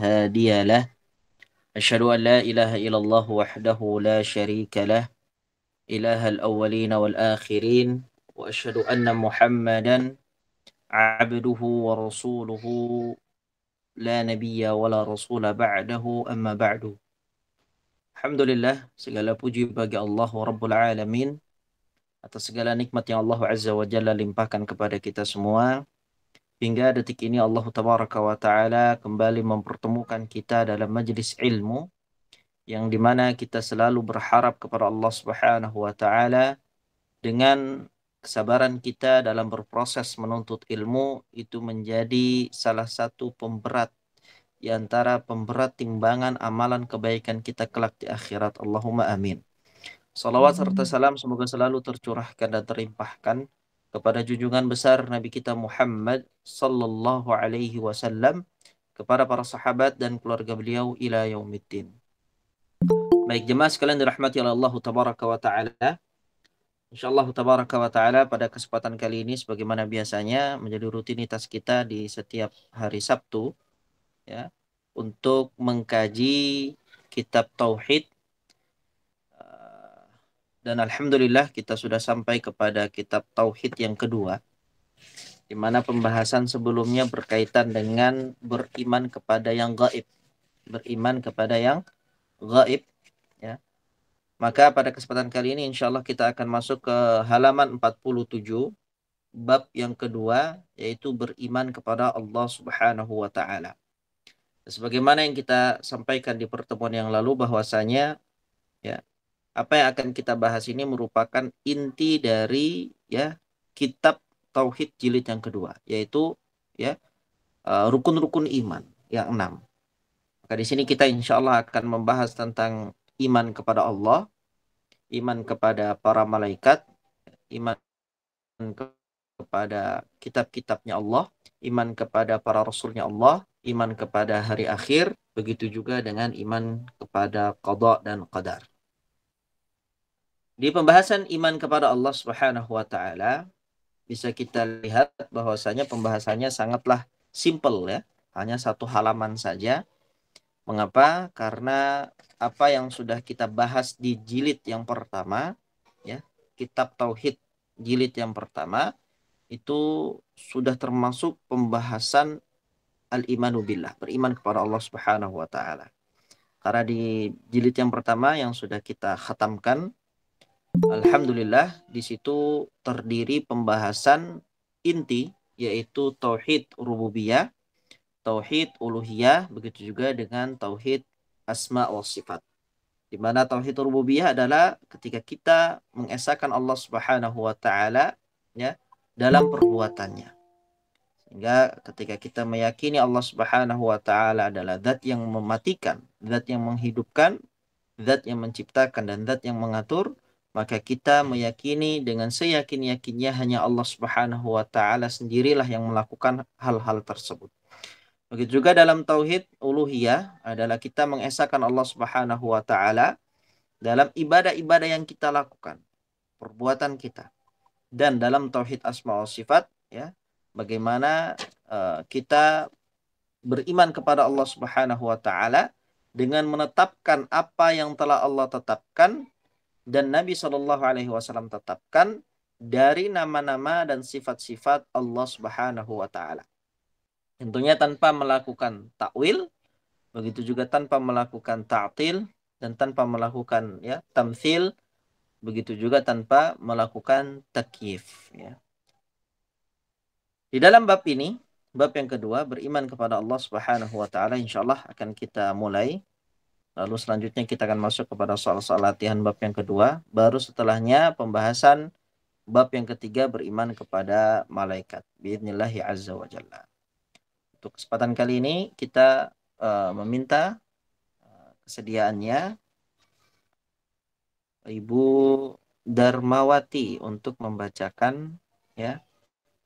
هادي له أشهد أن لا إله إلا الله وحده لا شريك له إله الأولين والآخرين وأشهد أن محمدا عبده ورسوله لا نبي ولا رسول بعده أما بعد Alhamdulillah, segala puji bagi Allah Rabbul Alamin atas segala nikmat yang Allah Azza wa Jalla limpahkan kepada kita semua hingga detik ini Allah Tabaraka wa taala kembali mempertemukan kita dalam majelis ilmu yang dimana kita selalu berharap kepada Allah Subhanahu wa taala dengan kesabaran kita dalam berproses menuntut ilmu itu menjadi salah satu pemberat di antara pemberat timbangan amalan kebaikan kita kelak di akhirat. Allahumma amin. Salawat serta salam semoga selalu tercurahkan dan terimpahkan kepada junjungan besar Nabi kita Muhammad sallallahu alaihi wasallam kepada para sahabat dan keluarga beliau ila yaumiddin. Baik jemaah sekalian dirahmati oleh Allah tabaraka wa taala. Insyaallah tabaraka wa taala pada kesempatan kali ini sebagaimana biasanya menjadi rutinitas kita di setiap hari Sabtu ya untuk mengkaji kitab tauhid dan alhamdulillah kita sudah sampai kepada kitab tauhid yang kedua di mana pembahasan sebelumnya berkaitan dengan beriman kepada yang gaib beriman kepada yang gaib ya maka pada kesempatan kali ini insya Allah kita akan masuk ke halaman 47 bab yang kedua yaitu beriman kepada Allah Subhanahu wa taala. Sebagaimana yang kita sampaikan di pertemuan yang lalu bahwasanya ya apa yang akan kita bahas ini merupakan inti dari ya kitab tauhid jilid yang kedua yaitu ya eh, rukun-rukun iman yang enam. Maka di sini kita insya Allah akan membahas tentang iman kepada Allah, iman kepada para malaikat, iman kepada kitab-kitabnya Allah, iman kepada para rasulnya Allah, iman kepada hari akhir, begitu juga dengan iman kepada qada dan qadar. Di pembahasan iman kepada Allah Subhanahu wa taala bisa kita lihat bahwasanya pembahasannya sangatlah simpel ya, hanya satu halaman saja. Mengapa? Karena apa yang sudah kita bahas di jilid yang pertama ya, kitab tauhid jilid yang pertama itu sudah termasuk pembahasan al-imanu billah, beriman kepada Allah Subhanahu wa taala. Karena di jilid yang pertama yang sudah kita khatamkan Alhamdulillah di situ terdiri pembahasan inti yaitu tauhid rububiyah, tauhid uluhiyah, begitu juga dengan tauhid asma wa sifat. Di mana tauhid rububiyah adalah ketika kita mengesahkan Allah Subhanahu wa taala ya dalam perbuatannya. Sehingga ketika kita meyakini Allah Subhanahu wa taala adalah zat yang mematikan, zat yang menghidupkan, zat yang menciptakan dan zat yang mengatur, maka kita meyakini dengan seyakin-yakinnya hanya Allah Subhanahu wa taala sendirilah yang melakukan hal-hal tersebut. Begitu juga dalam tauhid uluhiyah adalah kita mengesahkan Allah Subhanahu wa taala dalam ibadah-ibadah yang kita lakukan, perbuatan kita. Dan dalam tauhid asma wa sifat ya, bagaimana uh, kita beriman kepada Allah Subhanahu wa taala dengan menetapkan apa yang telah Allah tetapkan dan Nabi Shallallahu Alaihi Wasallam tetapkan dari nama-nama dan sifat-sifat Allah Subhanahu Wa Taala. Tentunya tanpa melakukan takwil, begitu juga tanpa melakukan ta'til dan tanpa melakukan ya tamthil, begitu juga tanpa melakukan takyif ya. Di dalam bab ini, bab yang kedua beriman kepada Allah Subhanahu wa taala insya Allah akan kita mulai Lalu selanjutnya kita akan masuk kepada soal-soal latihan bab yang kedua. Baru setelahnya pembahasan bab yang ketiga beriman kepada malaikat. Biidnillahi azza wa jalla. Untuk kesempatan kali ini kita uh, meminta uh, kesediaannya Ibu Darmawati untuk membacakan ya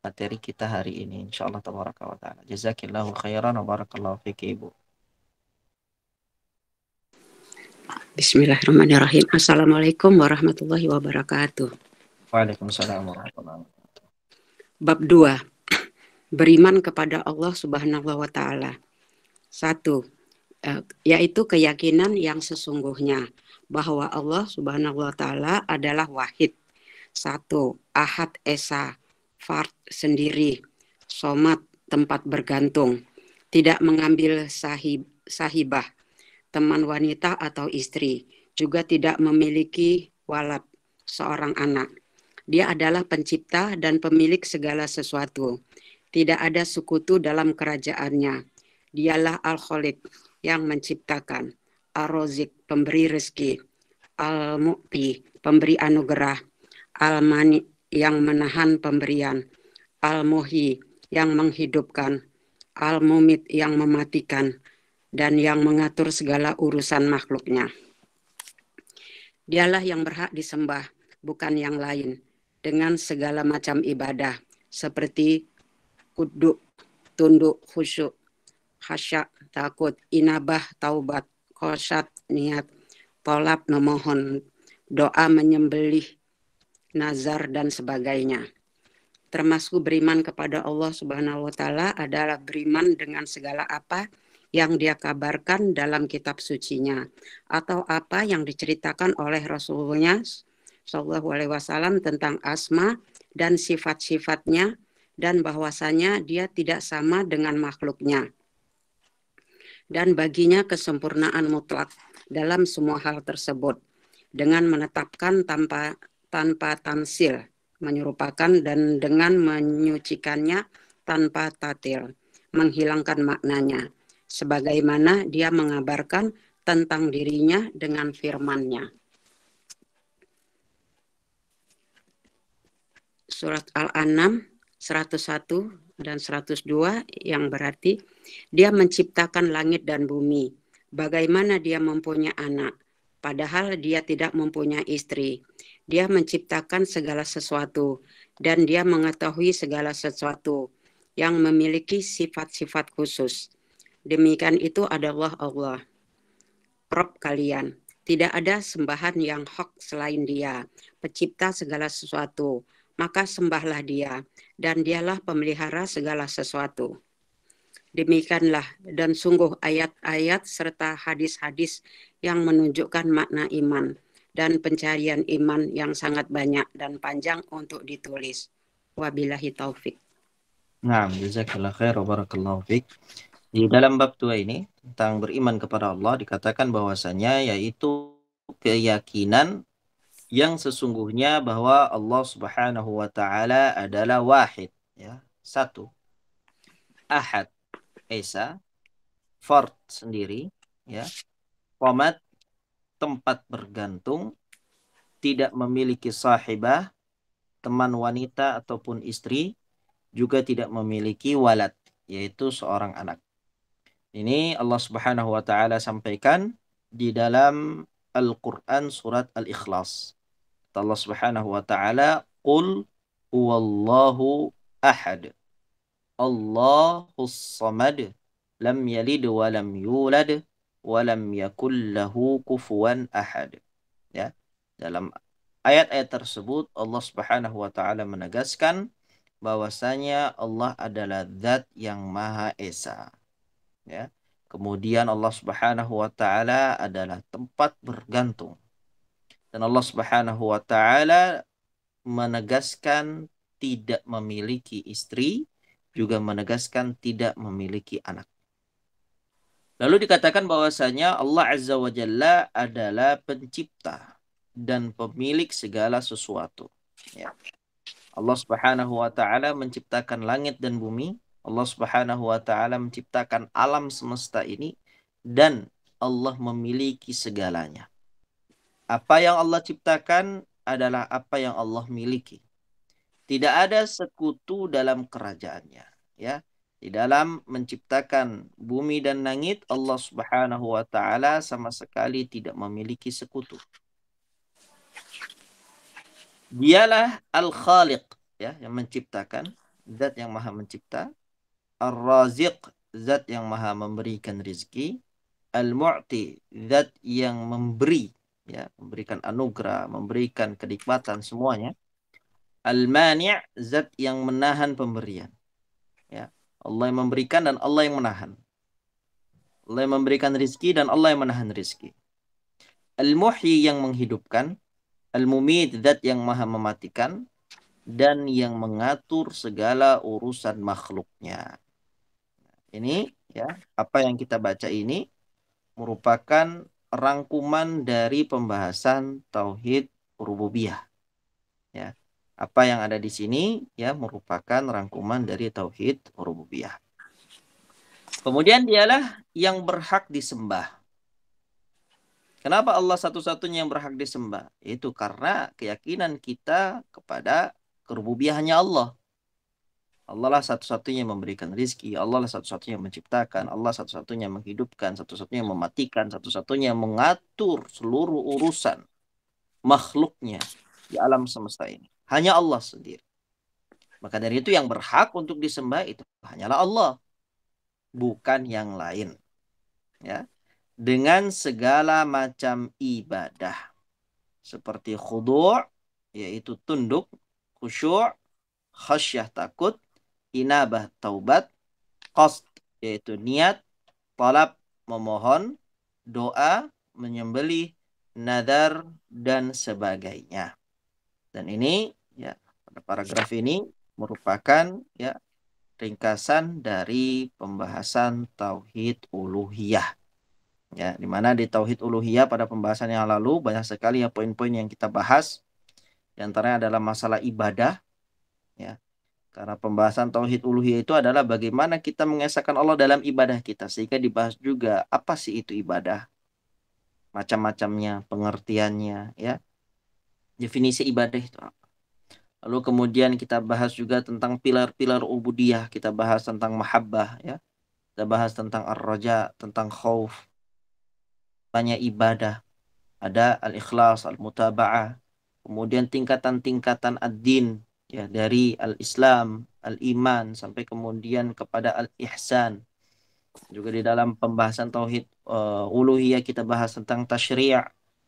materi kita hari ini insyaallah tabaraka wa taala. Jazakillahu khairan wa barakallahu fiki Ibu. Bismillahirrahmanirrahim. Assalamualaikum warahmatullahi wabarakatuh. Waalaikumsalam warahmatullahi Bab 2. Beriman kepada Allah Subhanahu wa taala. Satu, eh, yaitu keyakinan yang sesungguhnya bahwa Allah Subhanahu wa taala adalah wahid. Satu, ahad esa, fard sendiri, somat tempat bergantung, tidak mengambil sahib, sahibah teman wanita atau istri, juga tidak memiliki walat seorang anak. Dia adalah pencipta dan pemilik segala sesuatu. Tidak ada sekutu dalam kerajaannya. Dialah al khalid yang menciptakan, Ar-Razik pemberi rezeki, Al-Mu'ti pemberi anugerah, Al-Mani yang menahan pemberian, Al-Muhi yang menghidupkan, Al-Mumit yang mematikan, dan yang mengatur segala urusan makhluknya. Dialah yang berhak disembah, bukan yang lain, dengan segala macam ibadah, seperti kuduk, tunduk, khusyuk, khasyak, takut, inabah, taubat, kosat, niat, tolap, memohon, doa menyembelih, nazar, dan sebagainya termasuk beriman kepada Allah Subhanahu wa taala adalah beriman dengan segala apa yang dia kabarkan dalam kitab sucinya atau apa yang diceritakan oleh Rasulnya Shallallahu Alaihi Wasallam tentang asma dan sifat-sifatnya dan bahwasanya dia tidak sama dengan makhluknya dan baginya kesempurnaan mutlak dalam semua hal tersebut dengan menetapkan tanpa tanpa tamsil menyerupakan dan dengan menyucikannya tanpa tatil menghilangkan maknanya sebagaimana dia mengabarkan tentang dirinya dengan firman-Nya. Surat Al-An'am 101 dan 102 yang berarti dia menciptakan langit dan bumi. Bagaimana dia mempunyai anak padahal dia tidak mempunyai istri. Dia menciptakan segala sesuatu dan dia mengetahui segala sesuatu yang memiliki sifat-sifat khusus. Demikian itu adalah Allah, Rob kalian. Tidak ada sembahan yang hak selain dia, pencipta segala sesuatu. Maka sembahlah dia, dan dialah pemelihara segala sesuatu. Demikianlah dan sungguh ayat-ayat serta hadis-hadis yang menunjukkan makna iman dan pencarian iman yang sangat banyak dan panjang untuk ditulis. Wabillahi taufik. Nah, jazakallah khair barakallahu fiik. Di dalam bab dua ini tentang beriman kepada Allah dikatakan bahwasanya yaitu keyakinan yang sesungguhnya bahwa Allah Subhanahu wa taala adalah wahid ya, satu. Ahad, Esa, fort sendiri ya. Qomat tempat bergantung tidak memiliki sahibah teman wanita ataupun istri juga tidak memiliki walad yaitu seorang anak ini Allah Subhanahu wa taala sampaikan di dalam Al-Qur'an surat Al-Ikhlas. Allah Subhanahu wa taala qul huwallahu ahad. Allahus samad lam yalid wa lam yulad wa lam yakul lahu kufuwan ahad. Ya. Dalam ayat-ayat tersebut Allah Subhanahu wa taala menegaskan bahwasanya Allah adalah zat yang maha esa ya. Kemudian Allah Subhanahu wa taala adalah tempat bergantung. Dan Allah Subhanahu wa taala menegaskan tidak memiliki istri, juga menegaskan tidak memiliki anak. Lalu dikatakan bahwasanya Allah Azza wa Jalla adalah pencipta dan pemilik segala sesuatu. Ya. Allah Subhanahu wa taala menciptakan langit dan bumi, Allah Subhanahu wa taala menciptakan alam semesta ini dan Allah memiliki segalanya. Apa yang Allah ciptakan adalah apa yang Allah miliki. Tidak ada sekutu dalam kerajaannya, ya. Di dalam menciptakan bumi dan langit, Allah Subhanahu wa taala sama sekali tidak memiliki sekutu. Dialah Al-Khaliq, ya, yang menciptakan, zat yang Maha mencipta Ar-Raziq zat yang maha memberikan rizki Al-Mu'ti zat yang memberi ya memberikan anugerah memberikan kenikmatan semuanya Al-Mani' zat yang menahan pemberian ya Allah yang memberikan dan Allah yang menahan Allah yang memberikan rizki dan Allah yang menahan rizki Al-Muhyi yang menghidupkan al mumid zat yang maha mematikan dan yang mengatur segala urusan makhluknya ini ya, apa yang kita baca ini merupakan rangkuman dari pembahasan tauhid rububiyah. Ya. Apa yang ada di sini ya merupakan rangkuman dari tauhid rububiyah. Kemudian dialah yang berhak disembah. Kenapa Allah satu-satunya yang berhak disembah? Itu karena keyakinan kita kepada kerububiahnya Allah. Allah lah satu-satunya yang memberikan rizki, Allah lah satu-satunya yang menciptakan, Allah satu-satunya yang menghidupkan, satu-satunya yang mematikan, satu-satunya yang mengatur seluruh urusan makhluknya di alam semesta ini. Hanya Allah sendiri. Maka dari itu yang berhak untuk disembah itu hanyalah Allah, bukan yang lain. Ya. Dengan segala macam ibadah seperti khudu' yaitu tunduk, khusyuk, khasyah takut, inabah taubat, qasd yaitu niat, talab memohon, doa, menyembelih, nadar dan sebagainya. Dan ini ya pada paragraf ini merupakan ya ringkasan dari pembahasan tauhid uluhiyah. Ya, di mana di tauhid uluhiyah pada pembahasan yang lalu banyak sekali ya poin-poin yang kita bahas. Di antaranya adalah masalah ibadah, ya, karena pembahasan tauhid uluhiyah itu adalah bagaimana kita mengesahkan Allah dalam ibadah kita sehingga dibahas juga apa sih itu ibadah? Macam-macamnya, pengertiannya, ya. Definisi ibadah itu apa? Lalu kemudian kita bahas juga tentang pilar-pilar ubudiyah, kita bahas tentang mahabbah, ya. Kita bahas tentang ar-raja, tentang khauf. Banyak ibadah. Ada al-ikhlas, al-mutaba'ah. Kemudian tingkatan-tingkatan ad-din, ya dari al-Islam, al-iman sampai kemudian kepada al-ihsan. Juga di dalam pembahasan tauhid uh, uluhiyah kita bahas tentang tasyri'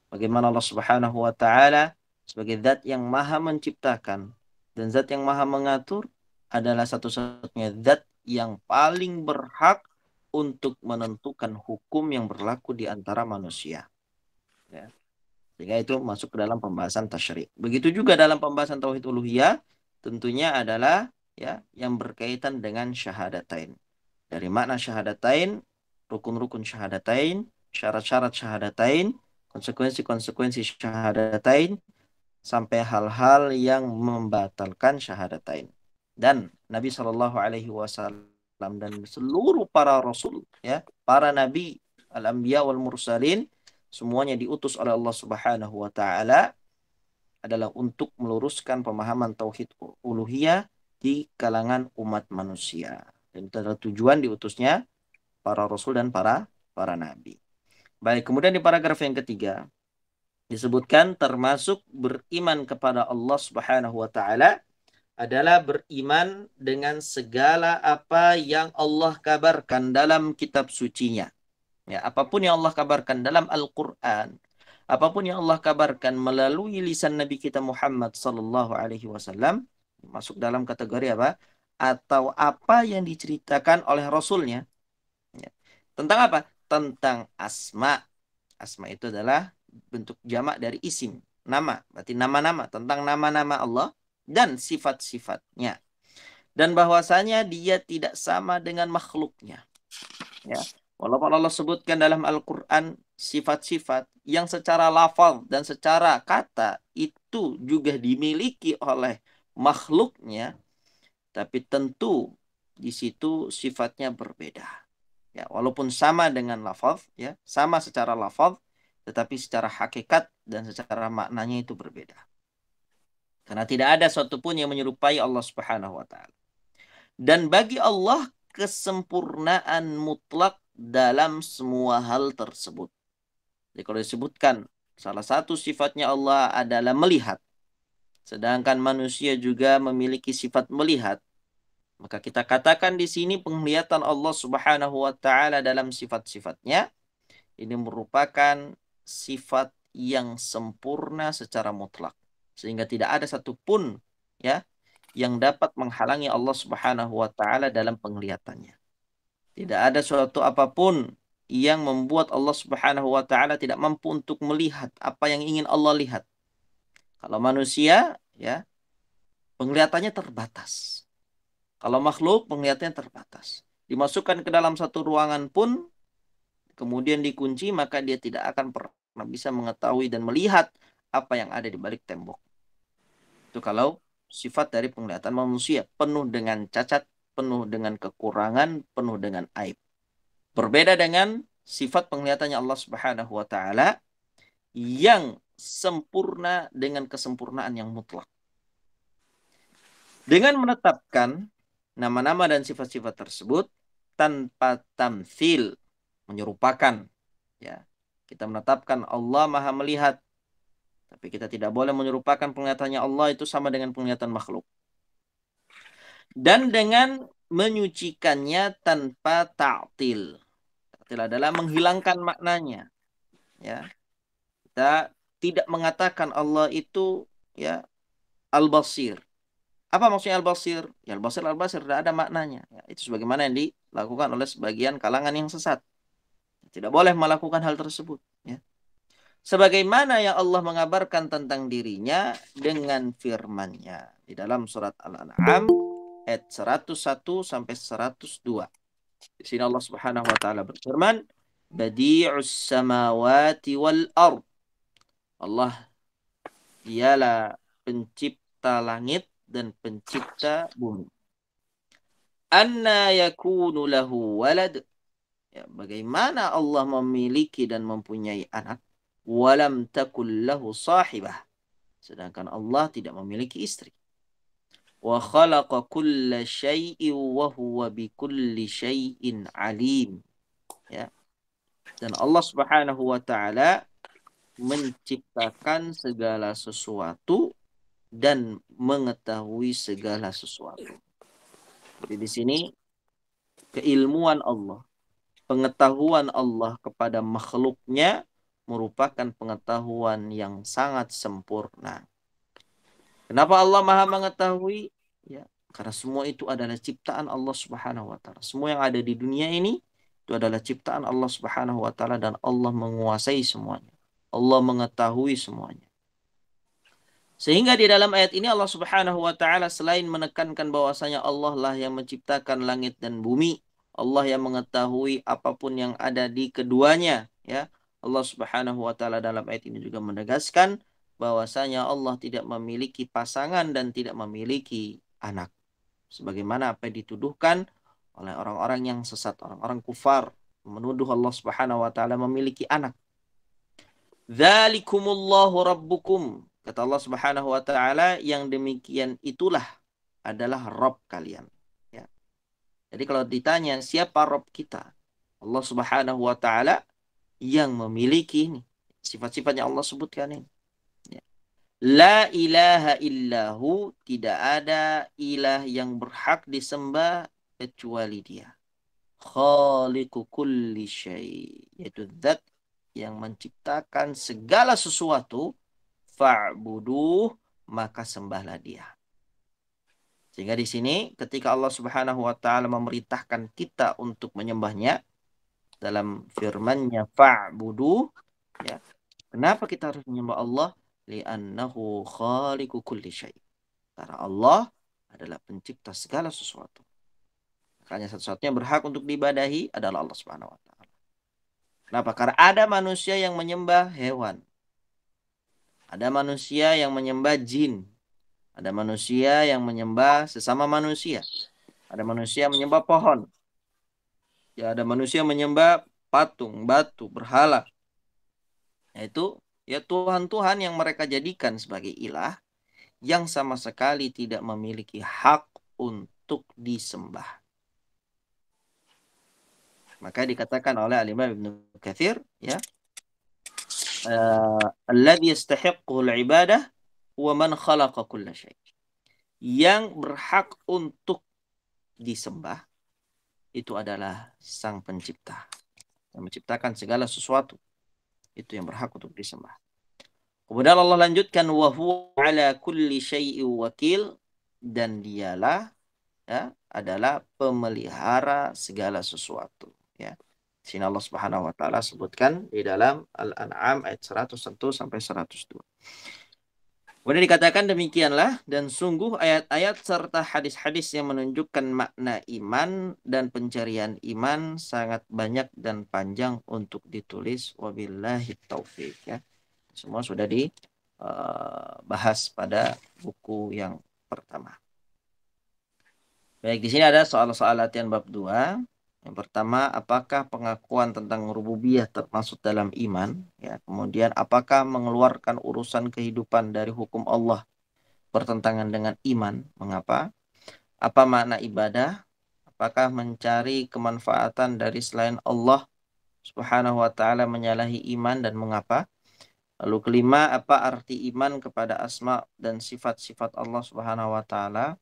bagaimana Allah Subhanahu wa taala sebagai zat yang maha menciptakan dan zat yang maha mengatur adalah satu-satunya zat yang paling berhak untuk menentukan hukum yang berlaku di antara manusia. Ya. Sehingga itu masuk ke dalam pembahasan tasyrik. Begitu juga dalam pembahasan tauhid uluhiyah tentunya adalah ya yang berkaitan dengan syahadatain. Dari makna syahadatain, rukun-rukun syahadatain, syarat-syarat syahadatain, konsekuensi-konsekuensi syahadatain sampai hal-hal yang membatalkan syahadatain. Dan Nabi Shallallahu alaihi wasallam dan seluruh para rasul ya, para nabi, al-anbiya wal mursalin semuanya diutus oleh Allah Subhanahu wa taala adalah untuk meluruskan pemahaman tauhid uluhiyah di kalangan umat manusia. Dan itu adalah tujuan diutusnya para rasul dan para para nabi. Baik, kemudian di paragraf yang ketiga disebutkan termasuk beriman kepada Allah Subhanahu wa taala adalah beriman dengan segala apa yang Allah kabarkan dalam kitab sucinya Ya, apapun yang Allah kabarkan dalam Al-Qur'an, apapun yang Allah kabarkan melalui lisan Nabi kita Muhammad sallallahu alaihi wasallam masuk dalam kategori apa? Atau apa yang diceritakan oleh Rasulnya. Ya. Tentang apa? Tentang asma. Asma itu adalah bentuk jamak dari isim, nama. Berarti nama-nama, tentang nama-nama Allah dan sifat-sifatnya. Dan bahwasanya dia tidak sama dengan makhluknya. Ya. Walaupun Allah sebutkan dalam Al-Quran sifat-sifat yang secara lafal dan secara kata itu juga dimiliki oleh makhluknya, tapi tentu di situ sifatnya berbeda. Ya, walaupun sama dengan lafal, ya, sama secara lafal, tetapi secara hakikat dan secara maknanya itu berbeda. Karena tidak ada pun yang menyerupai Allah Subhanahu wa taala. Dan bagi Allah kesempurnaan mutlak dalam semua hal tersebut. Jadi kalau disebutkan salah satu sifatnya Allah adalah melihat. Sedangkan manusia juga memiliki sifat melihat. Maka kita katakan di sini penglihatan Allah Subhanahu wa taala dalam sifat-sifatnya ini merupakan sifat yang sempurna secara mutlak sehingga tidak ada satupun ya yang dapat menghalangi Allah Subhanahu wa taala dalam penglihatannya. Tidak ada suatu apapun yang membuat Allah Subhanahu wa taala tidak mampu untuk melihat apa yang ingin Allah lihat. Kalau manusia ya penglihatannya terbatas. Kalau makhluk penglihatannya terbatas. Dimasukkan ke dalam satu ruangan pun kemudian dikunci maka dia tidak akan pernah bisa mengetahui dan melihat apa yang ada di balik tembok. Itu kalau sifat dari penglihatan manusia penuh dengan cacat penuh dengan kekurangan, penuh dengan aib. Berbeda dengan sifat penglihatannya Allah Subhanahu wa taala yang sempurna dengan kesempurnaan yang mutlak. Dengan menetapkan nama-nama dan sifat-sifat tersebut tanpa tamsil menyerupakan ya kita menetapkan Allah Maha melihat tapi kita tidak boleh menyerupakan penglihatannya Allah itu sama dengan penglihatan makhluk dan dengan menyucikannya tanpa ta'til. Ta'til adalah menghilangkan maknanya. Ya. Kita tidak mengatakan Allah itu ya Al-Basir. Apa maksudnya Al-Basir? Ya Al-Basir Al-Basir tidak ada maknanya. Ya, itu sebagaimana yang dilakukan oleh sebagian kalangan yang sesat. Tidak boleh melakukan hal tersebut, ya. Sebagaimana yang Allah mengabarkan tentang dirinya dengan firman-Nya di dalam surat Al-An'am ayat 101 sampai 102. Di sini Allah Subhanahu wa taala berfirman, "Badi'us samawati wal ard." Allah dialah pencipta langit dan pencipta bumi. Anna yakunu lahu walad. Ya, bagaimana Allah memiliki dan mempunyai anak? Walam takul lahu sahibah. Sedangkan Allah tidak memiliki istri wa khalaqa kulla syai'in wa huwa bi kulli syai'in alim. Ya. Dan Allah Subhanahu wa taala menciptakan segala sesuatu dan mengetahui segala sesuatu. Jadi di sini keilmuan Allah, pengetahuan Allah kepada makhluknya merupakan pengetahuan yang sangat sempurna. Kenapa Allah Maha mengetahui? ya karena semua itu adalah ciptaan Allah Subhanahu wa taala semua yang ada di dunia ini itu adalah ciptaan Allah Subhanahu wa taala dan Allah menguasai semuanya Allah mengetahui semuanya sehingga di dalam ayat ini Allah Subhanahu wa taala selain menekankan bahwasanya Allah lah yang menciptakan langit dan bumi, Allah yang mengetahui apapun yang ada di keduanya, ya. Allah Subhanahu wa taala dalam ayat ini juga menegaskan bahwasanya Allah tidak memiliki pasangan dan tidak memiliki anak. Sebagaimana apa yang dituduhkan oleh orang-orang yang sesat, orang-orang kufar menuduh Allah Subhanahu wa taala memiliki anak. Dzalikumullahu rabbukum. Kata Allah Subhanahu wa taala yang demikian itulah adalah Rob kalian. Ya. Jadi kalau ditanya siapa Rob kita, Allah Subhanahu wa taala yang memiliki ini sifat-sifatnya Allah sebutkan ini. La ilaha illahu tidak ada ilah yang berhak disembah kecuali dia. Khaliku kulli syai yaitu zat yang menciptakan segala sesuatu fa'buduh maka sembahlah dia. Sehingga di sini ketika Allah Subhanahu wa taala memerintahkan kita untuk menyembahnya dalam firmannya fa'buduh. fa'budu ya. Kenapa kita harus menyembah Allah? li'annahu khaliku kulli syai. Karena Allah adalah pencipta segala sesuatu. Makanya satu-satunya berhak untuk dibadahi adalah Allah Subhanahu wa taala. Kenapa? Karena ada manusia yang menyembah hewan. Ada manusia yang menyembah jin. Ada manusia yang menyembah sesama manusia. Ada manusia yang menyembah pohon. Ya, ada manusia yang menyembah patung, batu, berhala. Yaitu ya Tuhan-Tuhan yang mereka jadikan sebagai ilah yang sama sekali tidak memiliki hak untuk disembah. Maka dikatakan oleh Al-Imam Ibn Kathir, ya, eh, Alladhi ibadah khalaqa Yang berhak untuk disembah itu adalah sang pencipta yang menciptakan segala sesuatu itu yang berhak untuk disembah. Kemudian Allah lanjutkan wa ala kulli syai'in wakil dan dialah ya, adalah pemelihara segala sesuatu ya. Sini Allah Subhanahu wa taala sebutkan di dalam Al-An'am ayat 101 sampai 102. Kemudian dikatakan demikianlah dan sungguh ayat-ayat serta hadis-hadis yang menunjukkan makna iman dan pencarian iman sangat banyak dan panjang untuk ditulis wabillahi taufik ya. Semua sudah dibahas eh, pada buku yang pertama. Baik, di sini ada soal-soal latihan bab 2. Yang pertama, apakah pengakuan tentang rububiyah termasuk dalam iman? Ya, kemudian apakah mengeluarkan urusan kehidupan dari hukum Allah bertentangan dengan iman? Mengapa? Apa makna ibadah? Apakah mencari kemanfaatan dari selain Allah Subhanahu wa taala menyalahi iman dan mengapa? Lalu kelima, apa arti iman kepada asma dan sifat-sifat Allah Subhanahu wa taala?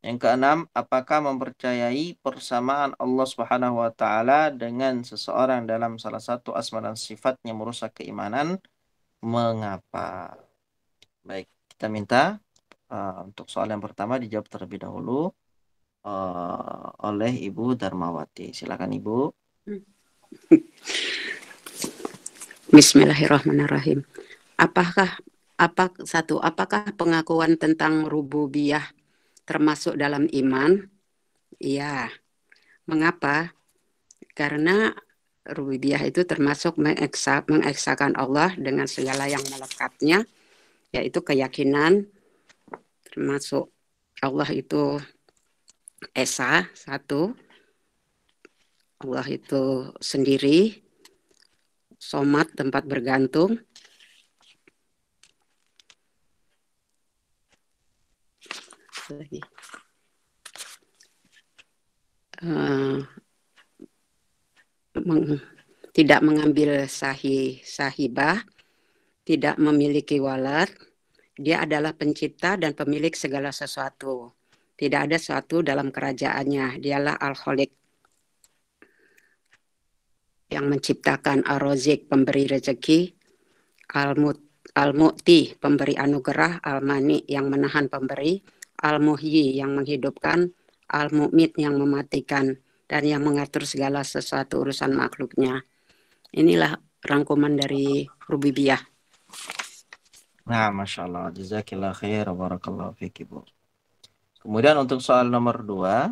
Yang keenam, apakah mempercayai persamaan Allah Subhanahu wa taala dengan seseorang dalam salah satu asma dan sifatnya merusak keimanan? Mengapa? Baik, kita minta uh, untuk soal yang pertama dijawab terlebih dahulu uh, oleh Ibu Darmawati. Silakan Ibu. Bismillahirrahmanirrahim. Apakah apa satu apakah pengakuan tentang rububiyah termasuk dalam iman? Iya. Mengapa? Karena rububiyah itu termasuk mengeksa, mengeksakan Allah dengan segala yang melekatnya, yaitu keyakinan termasuk Allah itu esa satu, Allah itu sendiri, somat tempat bergantung, Uh, meng, tidak mengambil sahi sahibah, tidak memiliki walat. Dia adalah pencipta dan pemilik segala sesuatu. Tidak ada sesuatu dalam kerajaannya. Dialah al yang menciptakan arozik pemberi rezeki, almut Al-Mu'ti, pemberi anugerah, Al-Mani, yang menahan pemberi, Al-Muhyi yang menghidupkan, Al-Mu'mit yang mematikan, dan yang mengatur segala sesuatu urusan makhluknya. Inilah rangkuman dari Rubibiah. Nah, Masya Allah. Jazakillah khair. Barakallahu fiqh, Ibu. Kemudian untuk soal nomor dua,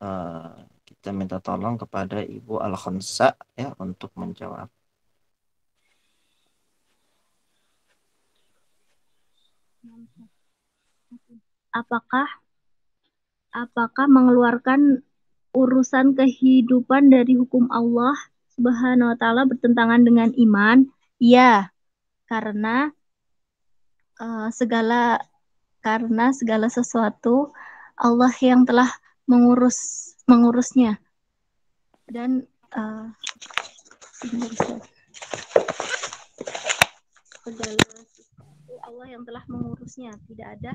eh, kita minta tolong kepada Ibu al khonsa ya untuk menjawab apakah apakah mengeluarkan urusan kehidupan dari hukum Allah Subhanahu wa taala bertentangan dengan iman? Iya. Karena uh, segala karena segala sesuatu Allah yang telah mengurus mengurusnya. Dan uh, segala sesuatu Allah yang telah mengurusnya, tidak ada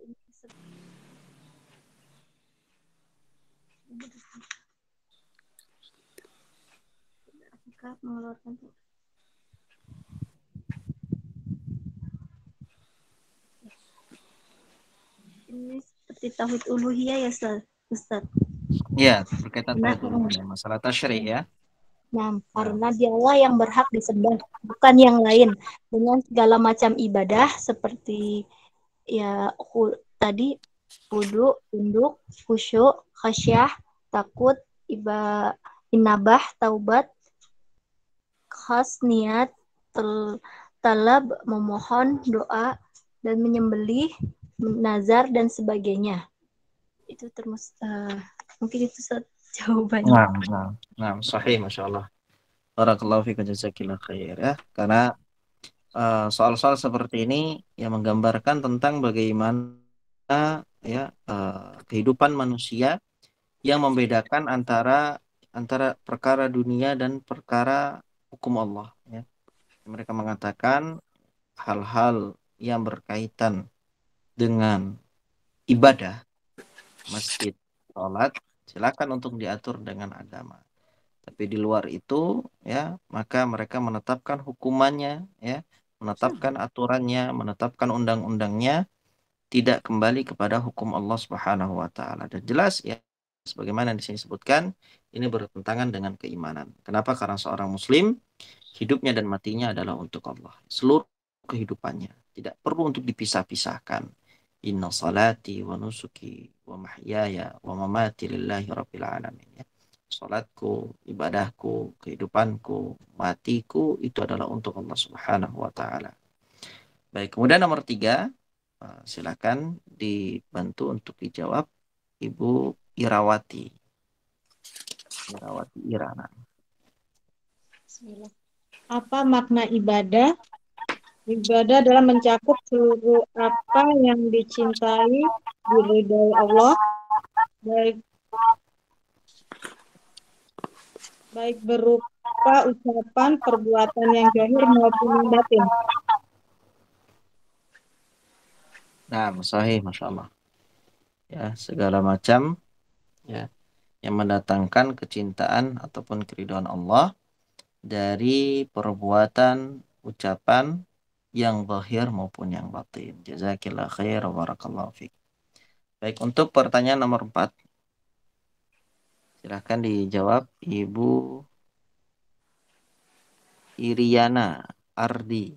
ini mengeluarkan Ini seperti tauhid uluhiyah ya, Ustaz? Iya, berkaitan nah, tauhid uluhiyah, masalah tasyri ya. Nah, nah, karena dialah yang berhak disembah, bukan yang lain. Dengan segala macam ibadah seperti ya hu, tadi wudu, tunduk, khusyuk, khasyah, takut, iba, inabah, taubat, khas, niat, tel, talab, memohon, doa, dan menyembelih, nazar, dan sebagainya. Itu termus, uh, mungkin itu jawabannya. Nah, nah, nah, sahih, Masya Allah. Barakallahu fikum jazakillah khair ya. Karena Eh, soal-soal uh, seperti ini yang menggambarkan tentang bagaimana ya uh, kehidupan manusia yang membedakan antara antara perkara dunia dan perkara hukum Allah ya. Mereka mengatakan hal-hal yang berkaitan dengan ibadah masjid, sholat silakan untuk diatur dengan agama. Tapi di luar itu ya, maka mereka menetapkan hukumannya ya menetapkan aturannya, menetapkan undang-undangnya tidak kembali kepada hukum Allah Subhanahu wa taala. Dan jelas ya sebagaimana di sini disebutkan ini bertentangan dengan keimanan. Kenapa? Karena seorang muslim hidupnya dan matinya adalah untuk Allah. Seluruh kehidupannya tidak perlu untuk dipisah-pisahkan. Inna salati wa nusuki wa mahyaya wa mamati lillahi rabbil alamin. Ya salatku, ibadahku, kehidupanku, matiku itu adalah untuk Allah Subhanahu wa taala. Baik, kemudian nomor tiga, uh, silakan dibantu untuk dijawab Ibu Irawati. Irawati Irana. Bismillah. Apa makna ibadah? Ibadah adalah mencakup seluruh apa yang dicintai, diridhai Allah, baik baik berupa ucapan, perbuatan yang jahir maupun yang batin. Nah, sahih, masalah, Ya, segala macam ya yang mendatangkan kecintaan ataupun keriduan Allah dari perbuatan, ucapan yang zahir maupun yang batin. Jazakillah khair wa barakallahu fiik. Baik, untuk pertanyaan nomor 4 Silahkan dijawab Ibu Iriana Ardi.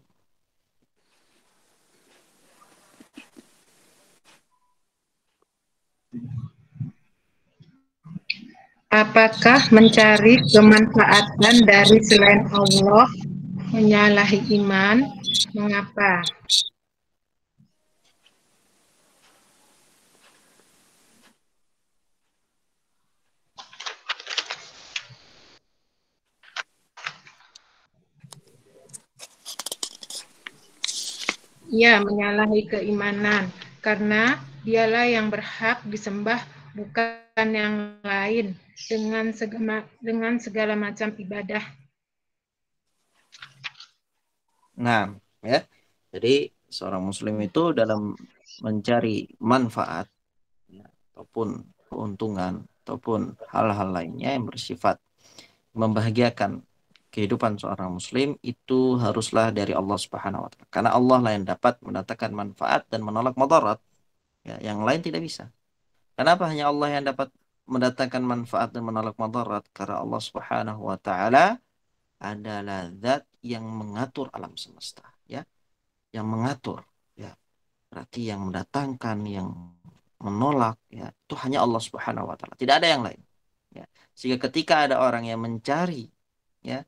Apakah mencari kemanfaatan dari selain Allah menyalahi iman? Mengapa? Ia menyalahi keimanan karena dialah yang berhak disembah bukan yang lain dengan segala, dengan segala macam ibadah. Nah, ya. Jadi seorang muslim itu dalam mencari manfaat ya, ataupun keuntungan ataupun hal-hal lainnya yang bersifat membahagiakan kehidupan seorang muslim itu haruslah dari Allah Subhanahu wa taala. Karena Allah lah yang dapat mendatangkan manfaat dan menolak mudarat. Ya, yang lain tidak bisa. Kenapa hanya Allah yang dapat mendatangkan manfaat dan menolak mudarat? Karena Allah Subhanahu wa taala adalah zat yang mengatur alam semesta, ya. Yang mengatur, ya. Berarti yang mendatangkan, yang menolak, ya, itu hanya Allah Subhanahu wa taala. Tidak ada yang lain. Ya. Sehingga ketika ada orang yang mencari ya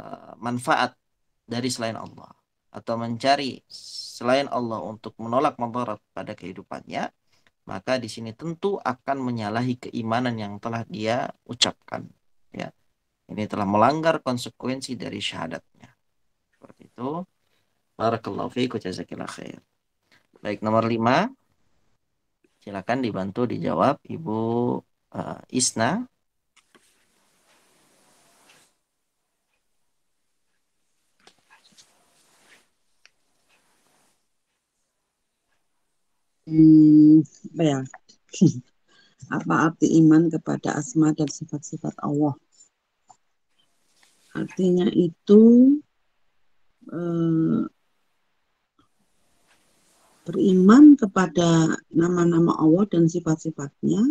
Eh, manfaat dari selain Allah atau mencari selain Allah untuk menolak mudarat pada kehidupannya, maka di sini tentu akan menyalahi keimanan yang telah dia ucapkan. Ya, ini telah melanggar konsekuensi dari syahadatnya. Seperti itu. Barakallahu fiikum jazakillah khair. Baik nomor lima, silakan dibantu dijawab Ibu uh, Isna apa ya? apa arti iman kepada asma dan sifat-sifat Allah? Artinya itu eh, beriman kepada nama-nama Allah dan sifat-sifatnya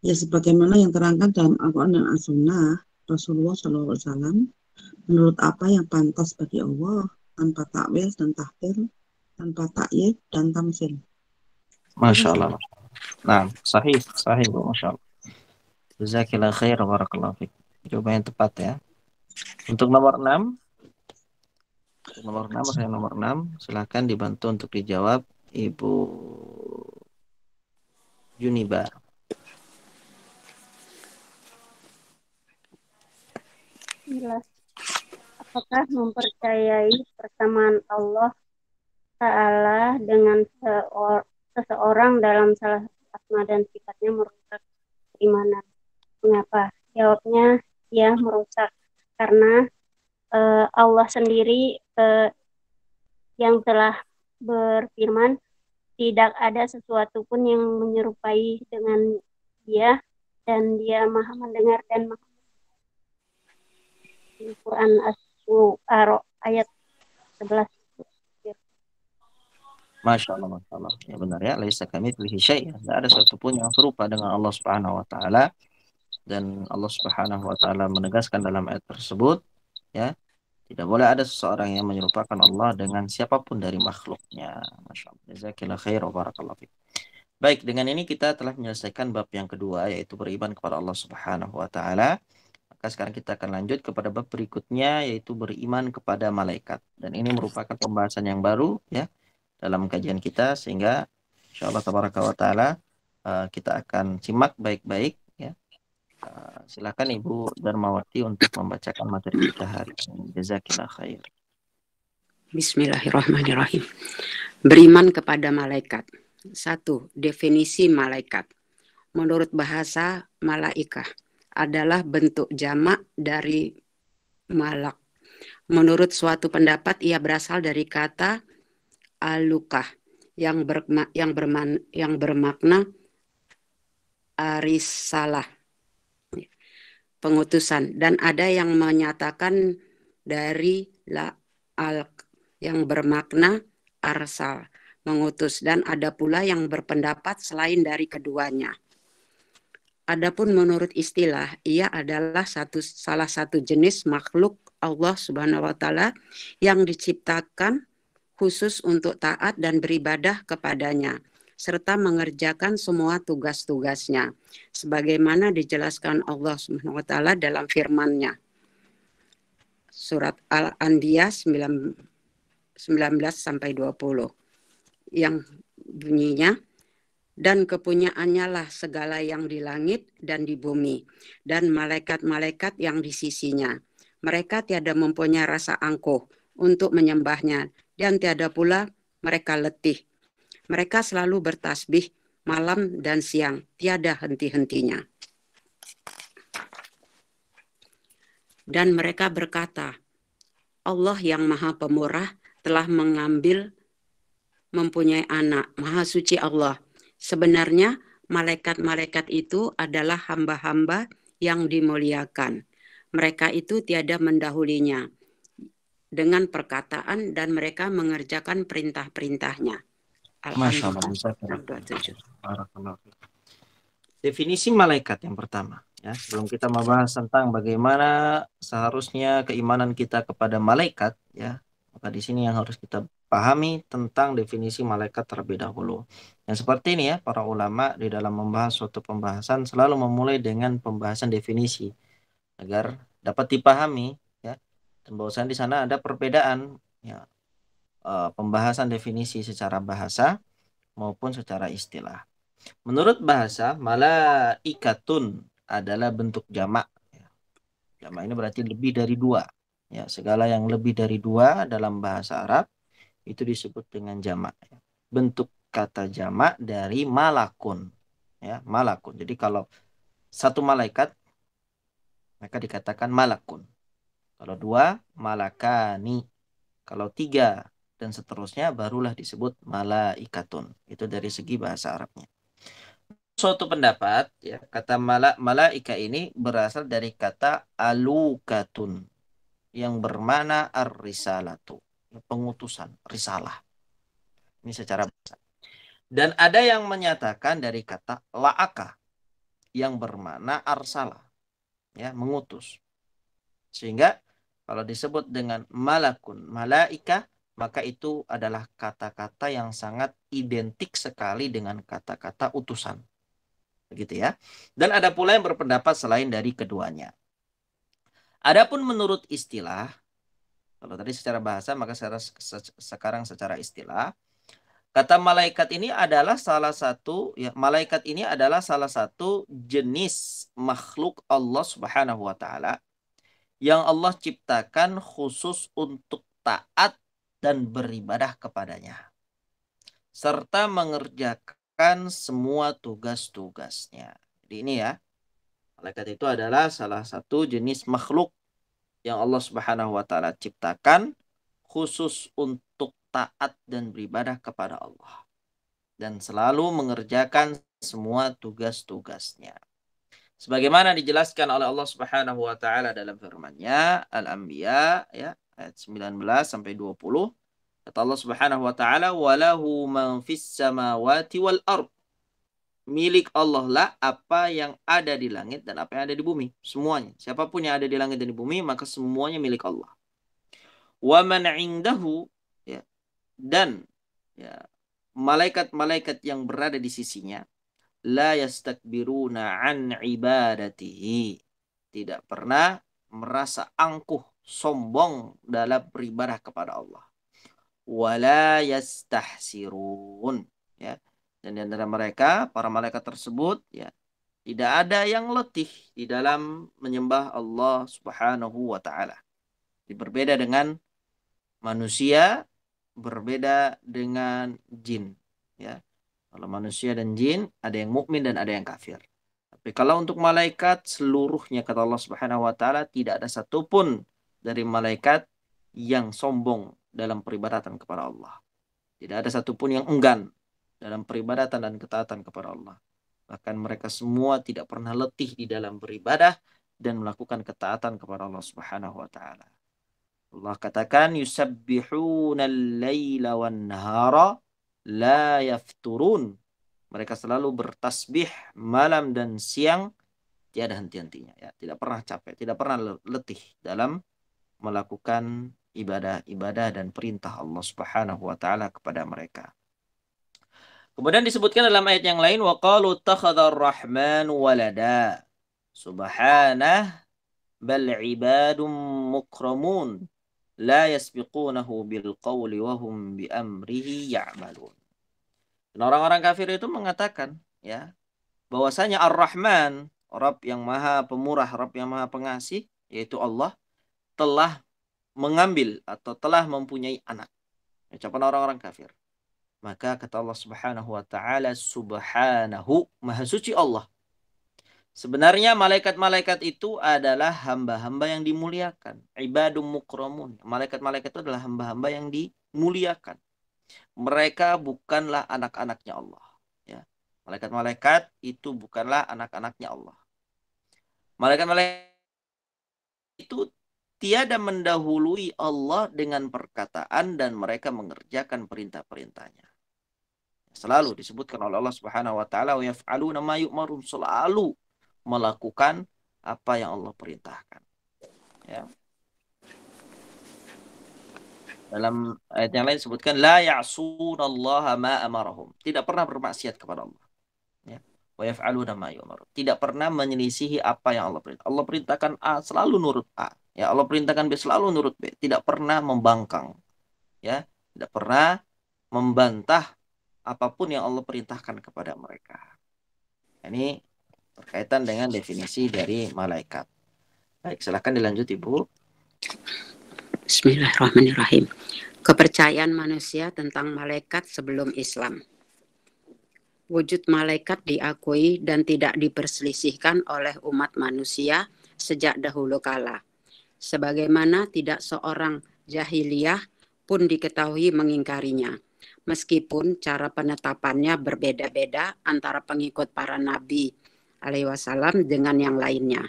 ya sebagaimana yang terangkan dalam Al-Quran dan As-Sunnah Rasulullah Wasallam menurut apa yang pantas bagi Allah tanpa takwil dan tahtil tanpa takyid dan tamsil Masya Allah. Nah, sahih, sahih Bu, Masya Allah. Jazakillah khair, warahmatullahi fiqh. Coba yang tepat ya. Untuk nomor 6, nomor 6, saya nomor 6, silahkan dibantu untuk dijawab Ibu Juniba. Apakah mempercayai persamaan Allah Ta'ala dengan seorang seseorang dalam salah satu asma dan sifatnya merusak keimanan. Mengapa? Jawabnya ya merusak karena uh, Allah sendiri uh, yang telah berfirman tidak ada sesuatu pun yang menyerupai dengan dia dan dia maha mendengar dan maha Al-Quran as ayat 11 Masya Allah, Masya Allah. Ya benar ya, laisa kami syai. Tidak ada satupun yang serupa dengan Allah Subhanahu wa taala dan Allah Subhanahu wa taala menegaskan dalam ayat tersebut ya, tidak boleh ada seseorang yang menyerupakan Allah dengan siapapun dari makhluknya. Masya Allah. Jazakillah khair wa barakallahu Baik, dengan ini kita telah menyelesaikan bab yang kedua yaitu beriman kepada Allah Subhanahu wa taala. Maka sekarang kita akan lanjut kepada bab berikutnya yaitu beriman kepada malaikat. Dan ini merupakan pembahasan yang baru ya dalam kajian kita sehingga insya Allah tabaraka wa taala uh, kita akan simak baik-baik ya. Uh, silakan Ibu Darmawati untuk membacakan materi kita hari ini. Jazakillah khair. Bismillahirrahmanirrahim. Beriman kepada malaikat. Satu, definisi malaikat. Menurut bahasa malaikah adalah bentuk jamak dari malak. Menurut suatu pendapat ia berasal dari kata alukah yang berma, yang berman, yang bermakna arisalah pengutusan dan ada yang menyatakan dari la al yang bermakna arsal mengutus dan ada pula yang berpendapat selain dari keduanya. Adapun menurut istilah, ia adalah satu salah satu jenis makhluk Allah Subhanahu wa taala yang diciptakan khusus untuk taat dan beribadah kepadanya serta mengerjakan semua tugas-tugasnya sebagaimana dijelaskan Allah Subhanahu wa taala dalam firman-Nya. Surat Al-Anbiya 19 sampai 20 yang bunyinya dan kepunyaannya lah segala yang di langit dan di bumi dan malaikat-malaikat yang di sisinya. Mereka tiada mempunyai rasa angkuh untuk menyembahnya dan tiada pula mereka letih. Mereka selalu bertasbih malam dan siang, tiada henti-hentinya. Dan mereka berkata, Allah yang maha pemurah telah mengambil mempunyai anak, maha suci Allah. Sebenarnya malaikat-malaikat itu adalah hamba-hamba yang dimuliakan. Mereka itu tiada mendahulinya dengan perkataan dan mereka mengerjakan perintah-perintahnya. Definisi malaikat yang pertama. Ya, sebelum kita membahas tentang bagaimana seharusnya keimanan kita kepada malaikat, ya, maka di sini yang harus kita pahami tentang definisi malaikat terlebih dahulu. Dan seperti ini ya, para ulama di dalam membahas suatu pembahasan selalu memulai dengan pembahasan definisi agar dapat dipahami dan bahwasanya di sana ada perbedaan ya e, pembahasan definisi secara bahasa maupun secara istilah. Menurut bahasa, malaikatun adalah bentuk jamak. Ya. Jamak ini berarti lebih dari dua. Ya, segala yang lebih dari dua dalam bahasa Arab itu disebut dengan jamak. Ya. Bentuk kata jamak dari malakun. Ya, malakun. Jadi kalau satu malaikat maka dikatakan malakun. Kalau dua, malakani. Kalau tiga, dan seterusnya barulah disebut malaikatun. Itu dari segi bahasa Arabnya. Suatu pendapat, ya kata mala, malaika ini berasal dari kata alukatun yang bermana ar-risalatu, pengutusan, risalah. Ini secara bahasa. Dan ada yang menyatakan dari kata laaka yang bermana arsalah ya mengutus. Sehingga kalau disebut dengan malakun, malaika, maka itu adalah kata-kata yang sangat identik sekali dengan kata-kata utusan. Begitu ya. Dan ada pula yang berpendapat selain dari keduanya. Adapun menurut istilah, kalau tadi secara bahasa maka secara, se sekarang secara istilah, kata malaikat ini adalah salah satu ya malaikat ini adalah salah satu jenis makhluk Allah Subhanahu wa taala yang Allah ciptakan khusus untuk taat dan beribadah kepadanya serta mengerjakan semua tugas-tugasnya. Jadi ini ya, malaikat itu adalah salah satu jenis makhluk yang Allah Subhanahu wa taala ciptakan khusus untuk taat dan beribadah kepada Allah dan selalu mengerjakan semua tugas-tugasnya sebagaimana dijelaskan oleh Allah Subhanahu wa taala dalam firman-Nya Al-Anbiya ya ayat 19 sampai 20 kata Allah Subhanahu wa taala walahu man fis samawati wal ard milik Allah lah apa yang ada di langit dan apa yang ada di bumi semuanya siapapun yang ada di langit dan di bumi maka semuanya milik Allah wa man indahu ya dan ya malaikat-malaikat yang berada di sisinya la yastakbiruna an ibadatihi. Tidak pernah merasa angkuh, sombong dalam beribadah kepada Allah. Wala yastahsirun. Ya. Dan di antara mereka, para malaikat tersebut, ya, tidak ada yang letih di dalam menyembah Allah Subhanahu wa taala. Berbeda dengan manusia, berbeda dengan jin, ya. Kalau manusia dan jin, ada yang mukmin dan ada yang kafir. Tapi kalau untuk malaikat, seluruhnya kata Allah Subhanahu wa taala tidak ada satupun dari malaikat yang sombong dalam peribadatan kepada Allah. Tidak ada satupun yang enggan dalam peribadatan dan ketaatan kepada Allah. Bahkan mereka semua tidak pernah letih di dalam beribadah dan melakukan ketaatan kepada Allah Subhanahu wa taala. Allah katakan yusabbihuna al-laila wan nahara la yafturun. Mereka selalu bertasbih malam dan siang tiada henti-hentinya ya, tidak pernah capek, tidak pernah letih dalam melakukan ibadah-ibadah dan perintah Allah Subhanahu wa taala kepada mereka. Kemudian disebutkan dalam ayat yang lain wa qalu rahman walada. Subhanah bal ibadum mukramun la yasbiqunahu bil qawli wa hum bi amrihi ya'malun. Dan orang-orang kafir itu mengatakan ya bahwasanya Ar-Rahman, Rabb yang Maha Pemurah, Rabb yang Maha Pengasih yaitu Allah telah mengambil atau telah mempunyai anak. Ucapan orang-orang kafir. Maka kata Allah Subhanahu wa taala subhanahu maha suci Allah Sebenarnya malaikat-malaikat itu adalah hamba-hamba yang dimuliakan. Ibadum mukromun. Malaikat-malaikat itu adalah hamba-hamba yang dimuliakan. Mereka bukanlah anak-anaknya Allah. Ya. Malaikat-malaikat itu bukanlah anak-anaknya Allah. Malaikat-malaikat itu tiada mendahului Allah dengan perkataan dan mereka mengerjakan perintah-perintahnya selalu disebutkan oleh Allah Subhanahu wa taala yaf'aluna ma yu'marun selalu melakukan apa yang Allah perintahkan. Ya. Dalam ayat yang lain disebutkan la ya'sunallaha ma amarahum. Tidak pernah bermaksiat kepada Allah. Ya. Wa yaf'aluna ma yu'mar. Tidak pernah menyelisihi apa yang Allah perintah. Allah perintahkan A selalu nurut A. Ya Allah perintahkan B selalu nurut B. Tidak pernah membangkang. Ya, tidak pernah membantah apapun yang Allah perintahkan kepada mereka. Ini berkaitan dengan definisi dari malaikat. Baik, silakan dilanjut Ibu. Bismillahirrahmanirrahim. Kepercayaan manusia tentang malaikat sebelum Islam. Wujud malaikat diakui dan tidak diperselisihkan oleh umat manusia sejak dahulu kala. Sebagaimana tidak seorang jahiliyah pun diketahui mengingkarinya meskipun cara penetapannya berbeda-beda antara pengikut para nabi alaihi wasallam dengan yang lainnya.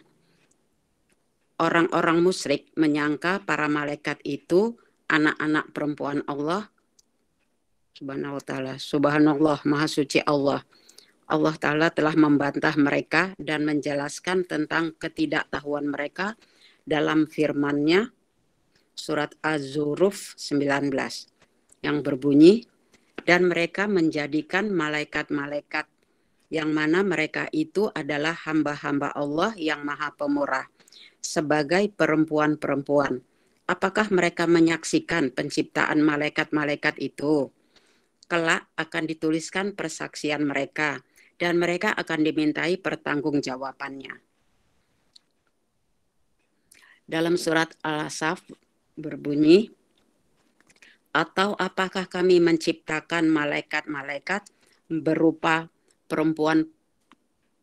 Orang-orang musyrik menyangka para malaikat itu anak-anak perempuan Allah Subhanallah, taala. Subhanallah, Maha Suci Allah. Allah taala telah membantah mereka dan menjelaskan tentang ketidaktahuan mereka dalam firman-Nya surat Az-Zuruf 19 yang berbunyi dan mereka menjadikan malaikat-malaikat yang mana mereka itu adalah hamba-hamba Allah yang Maha Pemurah sebagai perempuan-perempuan. Apakah mereka menyaksikan penciptaan malaikat-malaikat itu? Kelak akan dituliskan persaksian mereka dan mereka akan dimintai pertanggungjawabannya. Dalam surat Al-Asaf berbunyi, atau apakah kami menciptakan malaikat-malaikat berupa perempuan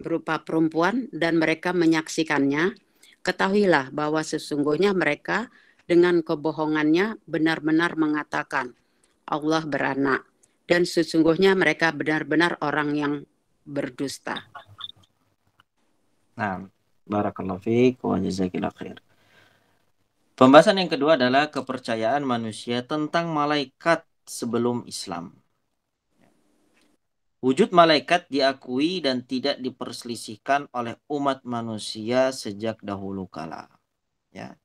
berupa perempuan dan mereka menyaksikannya, ketahuilah bahwa sesungguhnya mereka dengan kebohongannya benar-benar mengatakan Allah beranak dan sesungguhnya mereka benar-benar orang yang berdusta. Nah, barakallahu fiik wa jazakillahu khair. Pembahasan yang kedua adalah kepercayaan manusia tentang malaikat sebelum Islam. Wujud malaikat diakui dan tidak diperselisihkan oleh umat manusia sejak dahulu kala. Ya.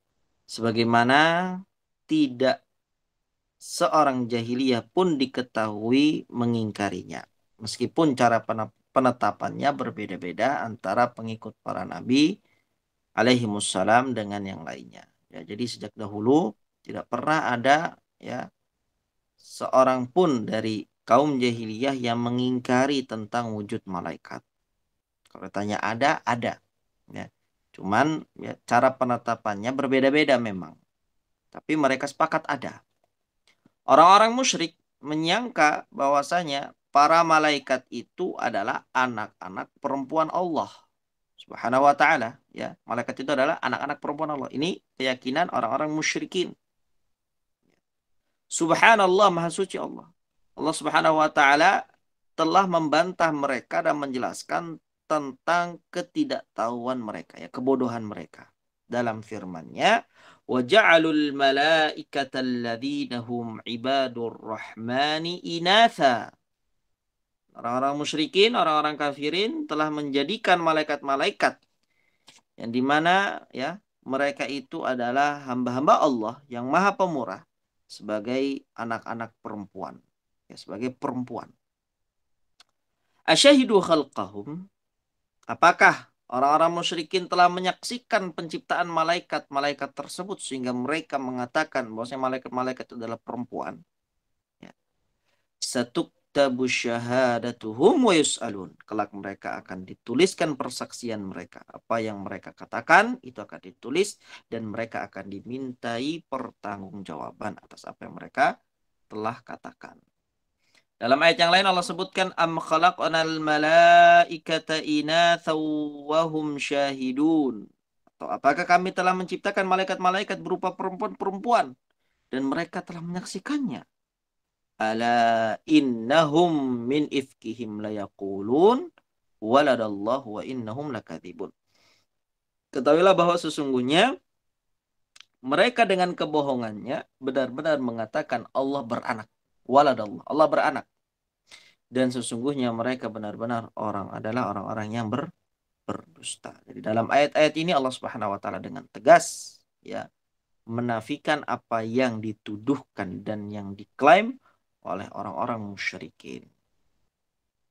Sebagaimana tidak seorang jahiliyah pun diketahui mengingkarinya. Meskipun cara penetapannya berbeda-beda antara pengikut para nabi alaihi wassalam dengan yang lainnya. Ya, jadi sejak dahulu tidak pernah ada ya seorang pun dari kaum jahiliyah yang mengingkari tentang wujud malaikat. Kalau ditanya ada, ada. Ya. Cuman ya, cara penetapannya berbeda-beda memang. Tapi mereka sepakat ada. Orang-orang musyrik menyangka bahwasanya para malaikat itu adalah anak-anak perempuan Allah. Subhanahu wa taala, ya. Malaikat itu adalah anak-anak perempuan Allah. Ini keyakinan orang-orang musyrikin. Subhanallah, Maha Suci Allah. Allah Subhanahu wa taala telah membantah mereka dan menjelaskan tentang ketidaktahuan mereka ya kebodohan mereka dalam firman-Nya wa ja'alul malaikata alladziina hum ibadur rahmani inatha orang-orang musyrikin orang-orang kafirin telah menjadikan malaikat-malaikat yang dimana ya mereka itu adalah hamba-hamba Allah yang maha pemurah sebagai anak-anak perempuan ya, sebagai perempuan. Asyahidu khalqahum. Apakah orang-orang musyrikin telah menyaksikan penciptaan malaikat-malaikat tersebut sehingga mereka mengatakan bahwa malaikat-malaikat itu adalah perempuan? Ya. Satu tabu syahadatuhum wa yus'alun. Kelak mereka akan dituliskan persaksian mereka. Apa yang mereka katakan itu akan ditulis dan mereka akan dimintai pertanggungjawaban atas apa yang mereka telah katakan. Dalam ayat yang lain Allah sebutkan am khalaqnal malaikata inatha wa hum syahidun. Atau apakah kami telah menciptakan malaikat-malaikat berupa perempuan-perempuan dan mereka telah menyaksikannya. Ala innahum min ifkihim layaqulun waladallahu wa innahum lakadzibun. Ketahuilah bahwa sesungguhnya mereka dengan kebohongannya benar-benar mengatakan Allah beranak waladallah. Allah beranak. Dan sesungguhnya mereka benar-benar orang adalah orang-orang yang ber, berdusta. Jadi dalam ayat-ayat ini Allah Subhanahu wa taala dengan tegas ya menafikan apa yang dituduhkan dan yang diklaim oleh orang-orang musyrikin.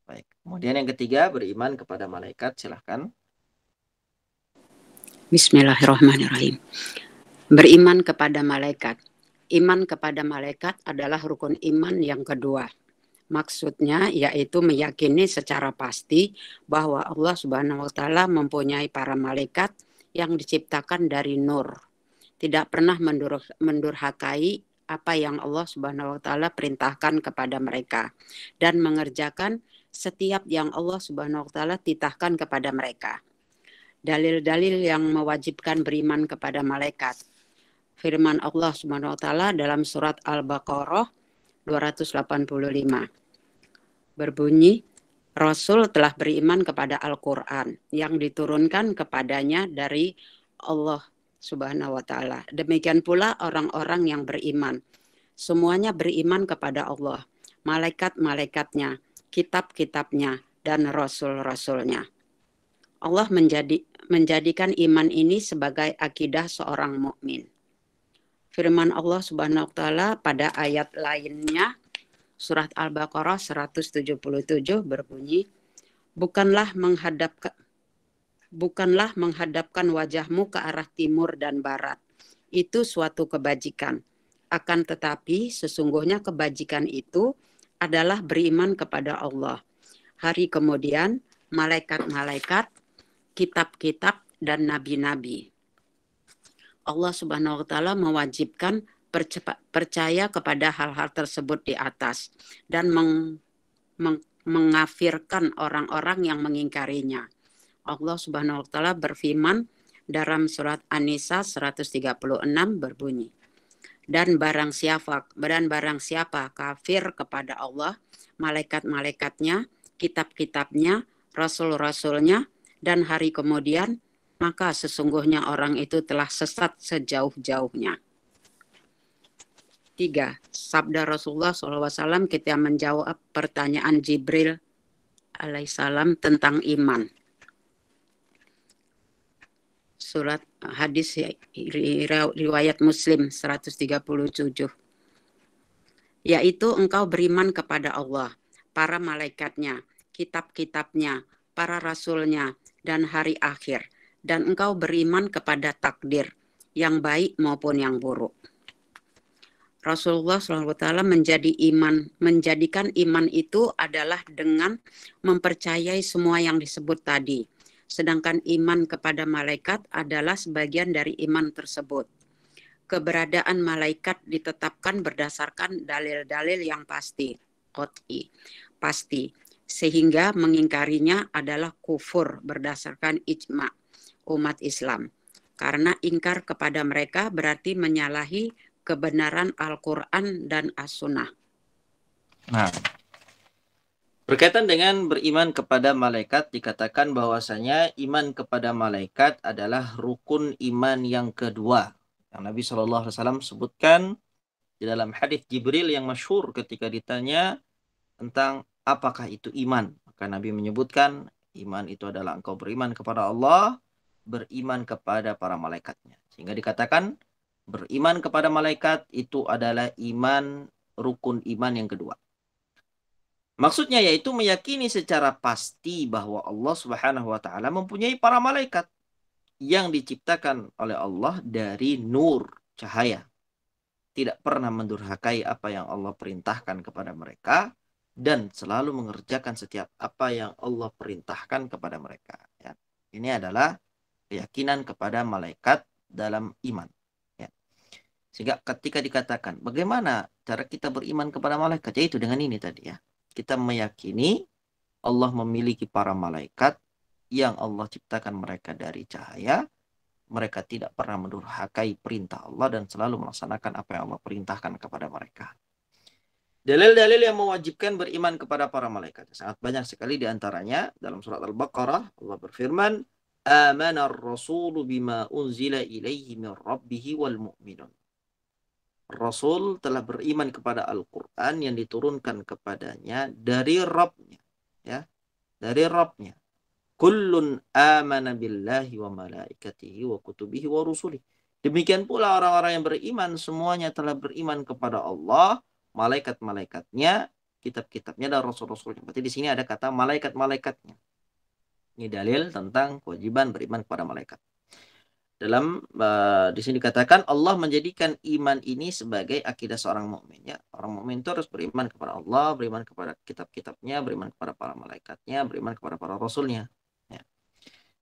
Baik. Kemudian yang ketiga beriman kepada malaikat. Silahkan. Bismillahirrahmanirrahim. Beriman kepada malaikat iman kepada malaikat adalah rukun iman yang kedua. Maksudnya yaitu meyakini secara pasti bahwa Allah Subhanahu wa taala mempunyai para malaikat yang diciptakan dari nur. Tidak pernah mendur mendurhakai apa yang Allah Subhanahu wa taala perintahkan kepada mereka dan mengerjakan setiap yang Allah Subhanahu wa taala titahkan kepada mereka. Dalil-dalil yang mewajibkan beriman kepada malaikat firman Allah Subhanahu wa taala dalam surat Al-Baqarah 285. Berbunyi, Rasul telah beriman kepada Al-Qur'an yang diturunkan kepadanya dari Allah Subhanahu wa taala. Demikian pula orang-orang yang beriman. Semuanya beriman kepada Allah, malaikat-malaikatnya, kitab-kitabnya, dan rasul-rasulnya. Allah menjadi menjadikan iman ini sebagai akidah seorang mukmin firman Allah Subhanahu wa taala pada ayat lainnya surat Al-Baqarah 177 berbunyi bukanlah menghadap bukanlah menghadapkan wajahmu ke arah timur dan barat itu suatu kebajikan akan tetapi sesungguhnya kebajikan itu adalah beriman kepada Allah hari kemudian malaikat-malaikat kitab-kitab dan nabi-nabi Allah Subhanahu wa taala mewajibkan percaya kepada hal-hal tersebut di atas dan meng, meng, mengafirkan orang-orang yang mengingkarinya. Allah Subhanahu wa taala berfirman dalam surat An-Nisa 136 berbunyi dan barang siapa dan barang siapa kafir kepada Allah, malaikat-malaikatnya, kitab-kitabnya, rasul-rasulnya dan hari kemudian maka sesungguhnya orang itu telah sesat sejauh-jauhnya. Tiga, sabda Rasulullah SAW kita menjawab pertanyaan Jibril alaihissalam tentang iman. Surat hadis riwayat Muslim 137 yaitu engkau beriman kepada Allah, para malaikatnya, kitab-kitabnya, para rasulnya, dan hari akhir dan engkau beriman kepada takdir yang baik maupun yang buruk. Rasulullah SAW menjadi iman, menjadikan iman itu adalah dengan mempercayai semua yang disebut tadi. Sedangkan iman kepada malaikat adalah sebagian dari iman tersebut. Keberadaan malaikat ditetapkan berdasarkan dalil-dalil yang pasti, koti, pasti, sehingga mengingkarinya adalah kufur berdasarkan ijma' umat Islam. Karena ingkar kepada mereka berarti menyalahi kebenaran Al-Quran dan As-Sunnah. Nah, berkaitan dengan beriman kepada malaikat, dikatakan bahwasanya iman kepada malaikat adalah rukun iman yang kedua. Yang Nabi SAW sebutkan di dalam hadis Jibril yang masyur ketika ditanya tentang apakah itu iman. Maka Nabi menyebutkan iman itu adalah engkau beriman kepada Allah, beriman kepada para malaikatnya. Sehingga dikatakan beriman kepada malaikat itu adalah iman rukun iman yang kedua. Maksudnya yaitu meyakini secara pasti bahwa Allah Subhanahu wa taala mempunyai para malaikat yang diciptakan oleh Allah dari nur, cahaya. Tidak pernah mendurhakai apa yang Allah perintahkan kepada mereka dan selalu mengerjakan setiap apa yang Allah perintahkan kepada mereka, ya. Ini adalah keyakinan kepada malaikat dalam iman. Ya. Sehingga ketika dikatakan bagaimana cara kita beriman kepada malaikat, yaitu dengan ini tadi ya. Kita meyakini Allah memiliki para malaikat yang Allah ciptakan mereka dari cahaya, mereka tidak pernah mendurhakai perintah Allah dan selalu melaksanakan apa yang Allah perintahkan kepada mereka. Dalil-dalil yang mewajibkan beriman kepada para malaikat sangat banyak sekali diantaranya dalam surat Al-Baqarah Allah berfirman آمن الرسول rasul bima إليه من min rabbih Rasul telah beriman kepada Al-Qur'an yang diturunkan kepadanya dari Rabbnya ya dari Rabbnya kullun amana billahi wa malaikatihi wa kutubihi wa rusulih demikian pula orang-orang yang beriman semuanya telah beriman kepada Allah malaikat-malaikatnya kitab-kitabnya dan rasul-rasulnya berarti di sini ada kata malaikat-malaikatnya ini dalil tentang kewajiban beriman kepada malaikat. Dalam uh, di sini dikatakan Allah menjadikan iman ini sebagai akidah seorang mukmin ya. Orang mukmin itu harus beriman kepada Allah, beriman kepada kitab-kitabnya, beriman kepada para malaikatnya, beriman kepada para rasulnya. Ya.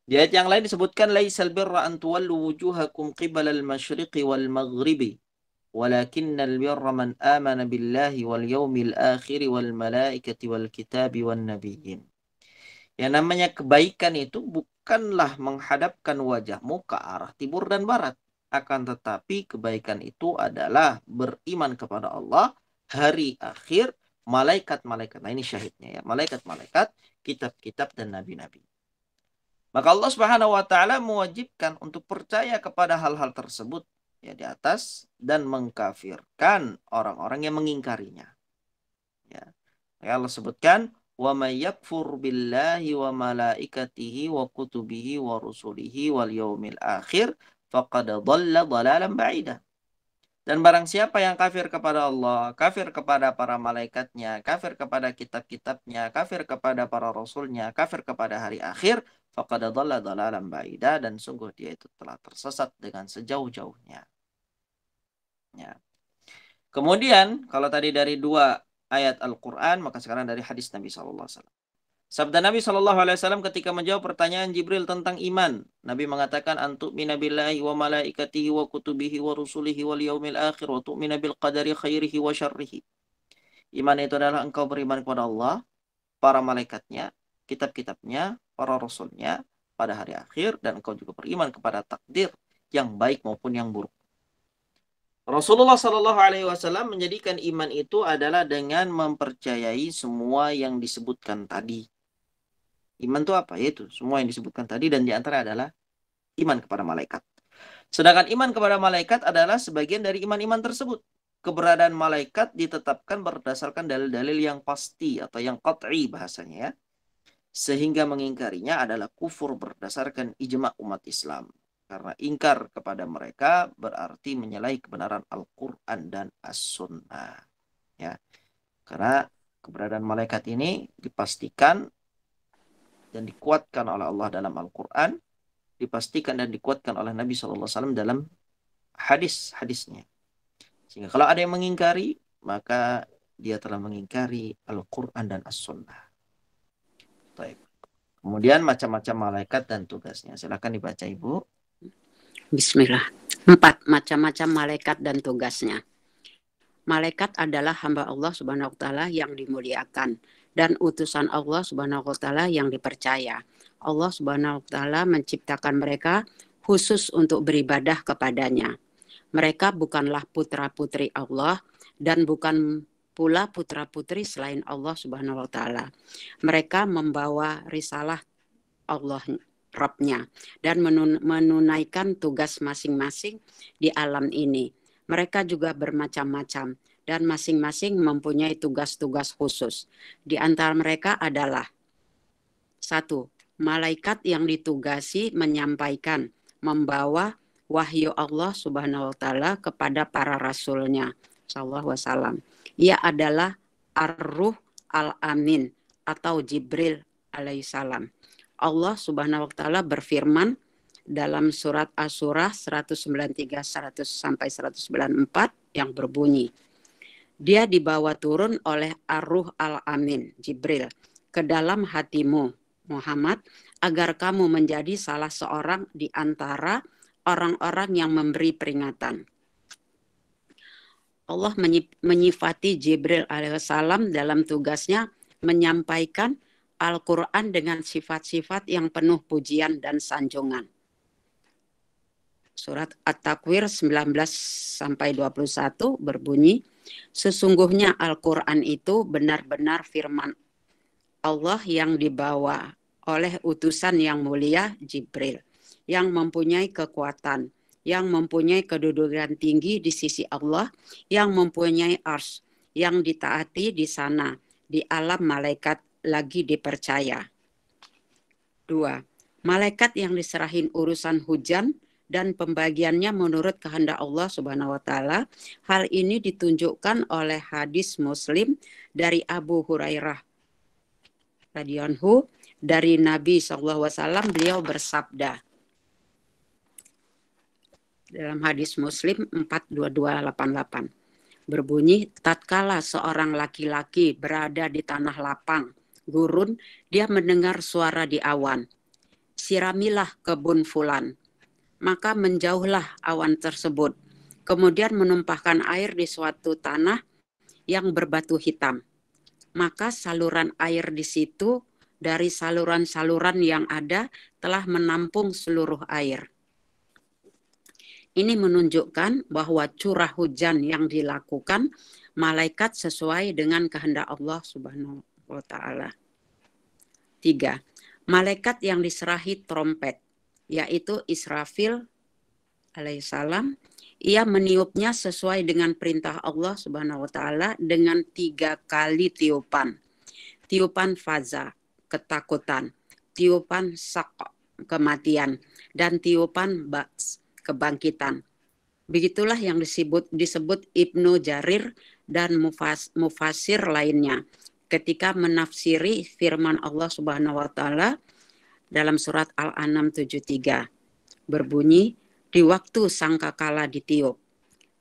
Di ayat yang lain disebutkan laisal birra an tuwallu wujuhakum qibala al-masyriqi wal maghribi ولكن البر من آمن بالله واليوم الآخر والملائكة والكتاب والنبيين yang namanya kebaikan itu bukanlah menghadapkan wajahmu ke arah timur dan barat. Akan tetapi kebaikan itu adalah beriman kepada Allah, hari akhir, malaikat-malaikat. Nah ini syahidnya ya, malaikat-malaikat, kitab-kitab dan nabi-nabi. Maka Allah Subhanahu wa taala mewajibkan untuk percaya kepada hal-hal tersebut ya di atas dan mengkafirkan orang-orang yang mengingkarinya. Ya. Maka Allah sebutkan wa may yakfur billahi wa malaikatihi wa kutubihi wa rusulihi wal yaumil akhir faqad dhalla dhalalan ba'ida. Dan barang siapa yang kafir kepada Allah, kafir kepada para malaikatnya, kafir kepada kitab-kitabnya, kafir kepada para rasulnya, kafir kepada hari akhir, faqad dhalla dhalalan ba'ida dan sungguh dia itu telah tersesat dengan sejauh-jauhnya. Ya. Kemudian kalau tadi dari dua ayat Al-Quran, maka sekarang dari hadis Nabi SAW. Sabda Nabi SAW Alaihi Wasallam ketika menjawab pertanyaan Jibril tentang iman, Nabi mengatakan antuk minabillahi wa malaikatihi wa kutubihi wa rusulihi wal yaumil akhir wa tu'mina bil qadari khairihi wa syarrihi. Iman itu adalah engkau beriman kepada Allah, para malaikatnya, kitab-kitabnya, para rasulnya pada hari akhir dan engkau juga beriman kepada takdir yang baik maupun yang buruk. Rasulullah Shallallahu Alaihi Wasallam menjadikan iman itu adalah dengan mempercayai semua yang disebutkan tadi. Iman itu apa? Yaitu semua yang disebutkan tadi dan diantara adalah iman kepada malaikat. Sedangkan iman kepada malaikat adalah sebagian dari iman-iman tersebut. Keberadaan malaikat ditetapkan berdasarkan dalil-dalil yang pasti atau yang qat'i bahasanya ya. Sehingga mengingkarinya adalah kufur berdasarkan ijma umat Islam. Karena ingkar kepada mereka berarti menyalahi kebenaran Al-Quran dan As-Sunnah. Ya. Karena keberadaan malaikat ini dipastikan dan dikuatkan oleh Allah dalam Al-Quran. Dipastikan dan dikuatkan oleh Nabi SAW dalam hadis-hadisnya. Sehingga kalau ada yang mengingkari, maka dia telah mengingkari Al-Quran dan As-Sunnah. Kemudian macam-macam malaikat dan tugasnya. Silahkan dibaca Ibu. Bismillah. Empat, macam-macam malaikat dan tugasnya. Malaikat adalah hamba Allah Subhanahu wa taala yang dimuliakan dan utusan Allah Subhanahu wa taala yang dipercaya. Allah Subhanahu wa taala menciptakan mereka khusus untuk beribadah kepadanya. Mereka bukanlah putra-putri Allah dan bukan pula putra-putri selain Allah Subhanahu wa taala. Mereka membawa risalah Allah Robnya dan menun menunaikan tugas masing-masing di alam ini. Mereka juga bermacam-macam dan masing-masing mempunyai tugas-tugas khusus. Di antara mereka adalah satu, malaikat yang ditugasi menyampaikan, membawa wahyu Allah Subhanahu wa taala kepada para rasulnya sallallahu wasallam. Ia adalah Ar-Ruh Al-Amin atau Jibril alaihissalam. Allah Subhanahu wa taala berfirman dalam surat asy 193 100 sampai 194 yang berbunyi Dia dibawa turun oleh Ar-Ruh Al-Amin Jibril ke dalam hatimu Muhammad agar kamu menjadi salah seorang di antara orang-orang yang memberi peringatan. Allah menyifati Jibril alaihissalam dalam tugasnya menyampaikan Al-Quran dengan sifat-sifat yang penuh pujian dan sanjungan. Surat At-Takwir 19 sampai 21 berbunyi, sesungguhnya Al-Quran itu benar-benar firman Allah yang dibawa oleh utusan yang mulia Jibril, yang mempunyai kekuatan, yang mempunyai kedudukan tinggi di sisi Allah, yang mempunyai ars, yang ditaati di sana, di alam malaikat lagi dipercaya. Dua, malaikat yang diserahin urusan hujan dan pembagiannya menurut kehendak Allah Subhanahu wa taala. Hal ini ditunjukkan oleh hadis Muslim dari Abu Hurairah radhiyallahu dari Nabi saw. beliau bersabda dalam hadis Muslim 42288 berbunyi tatkala seorang laki-laki berada di tanah lapang gurun, dia mendengar suara di awan. Siramilah kebun fulan. Maka menjauhlah awan tersebut. Kemudian menumpahkan air di suatu tanah yang berbatu hitam. Maka saluran air di situ dari saluran-saluran yang ada telah menampung seluruh air. Ini menunjukkan bahwa curah hujan yang dilakukan malaikat sesuai dengan kehendak Allah Subhanahu wa taala. Tiga, malaikat yang diserahi trompet, yaitu Israfil alaihissalam, ia meniupnya sesuai dengan perintah Allah Subhanahu wa taala dengan tiga kali tiupan. Tiupan faza, ketakutan, tiupan sak, kematian, dan tiupan baks, kebangkitan. Begitulah yang disebut disebut Ibnu Jarir dan Mufas, Mufasir lainnya ketika menafsiri firman Allah Subhanahu wa taala dalam surat Al-An'am 73 berbunyi di waktu sangkakala ditiup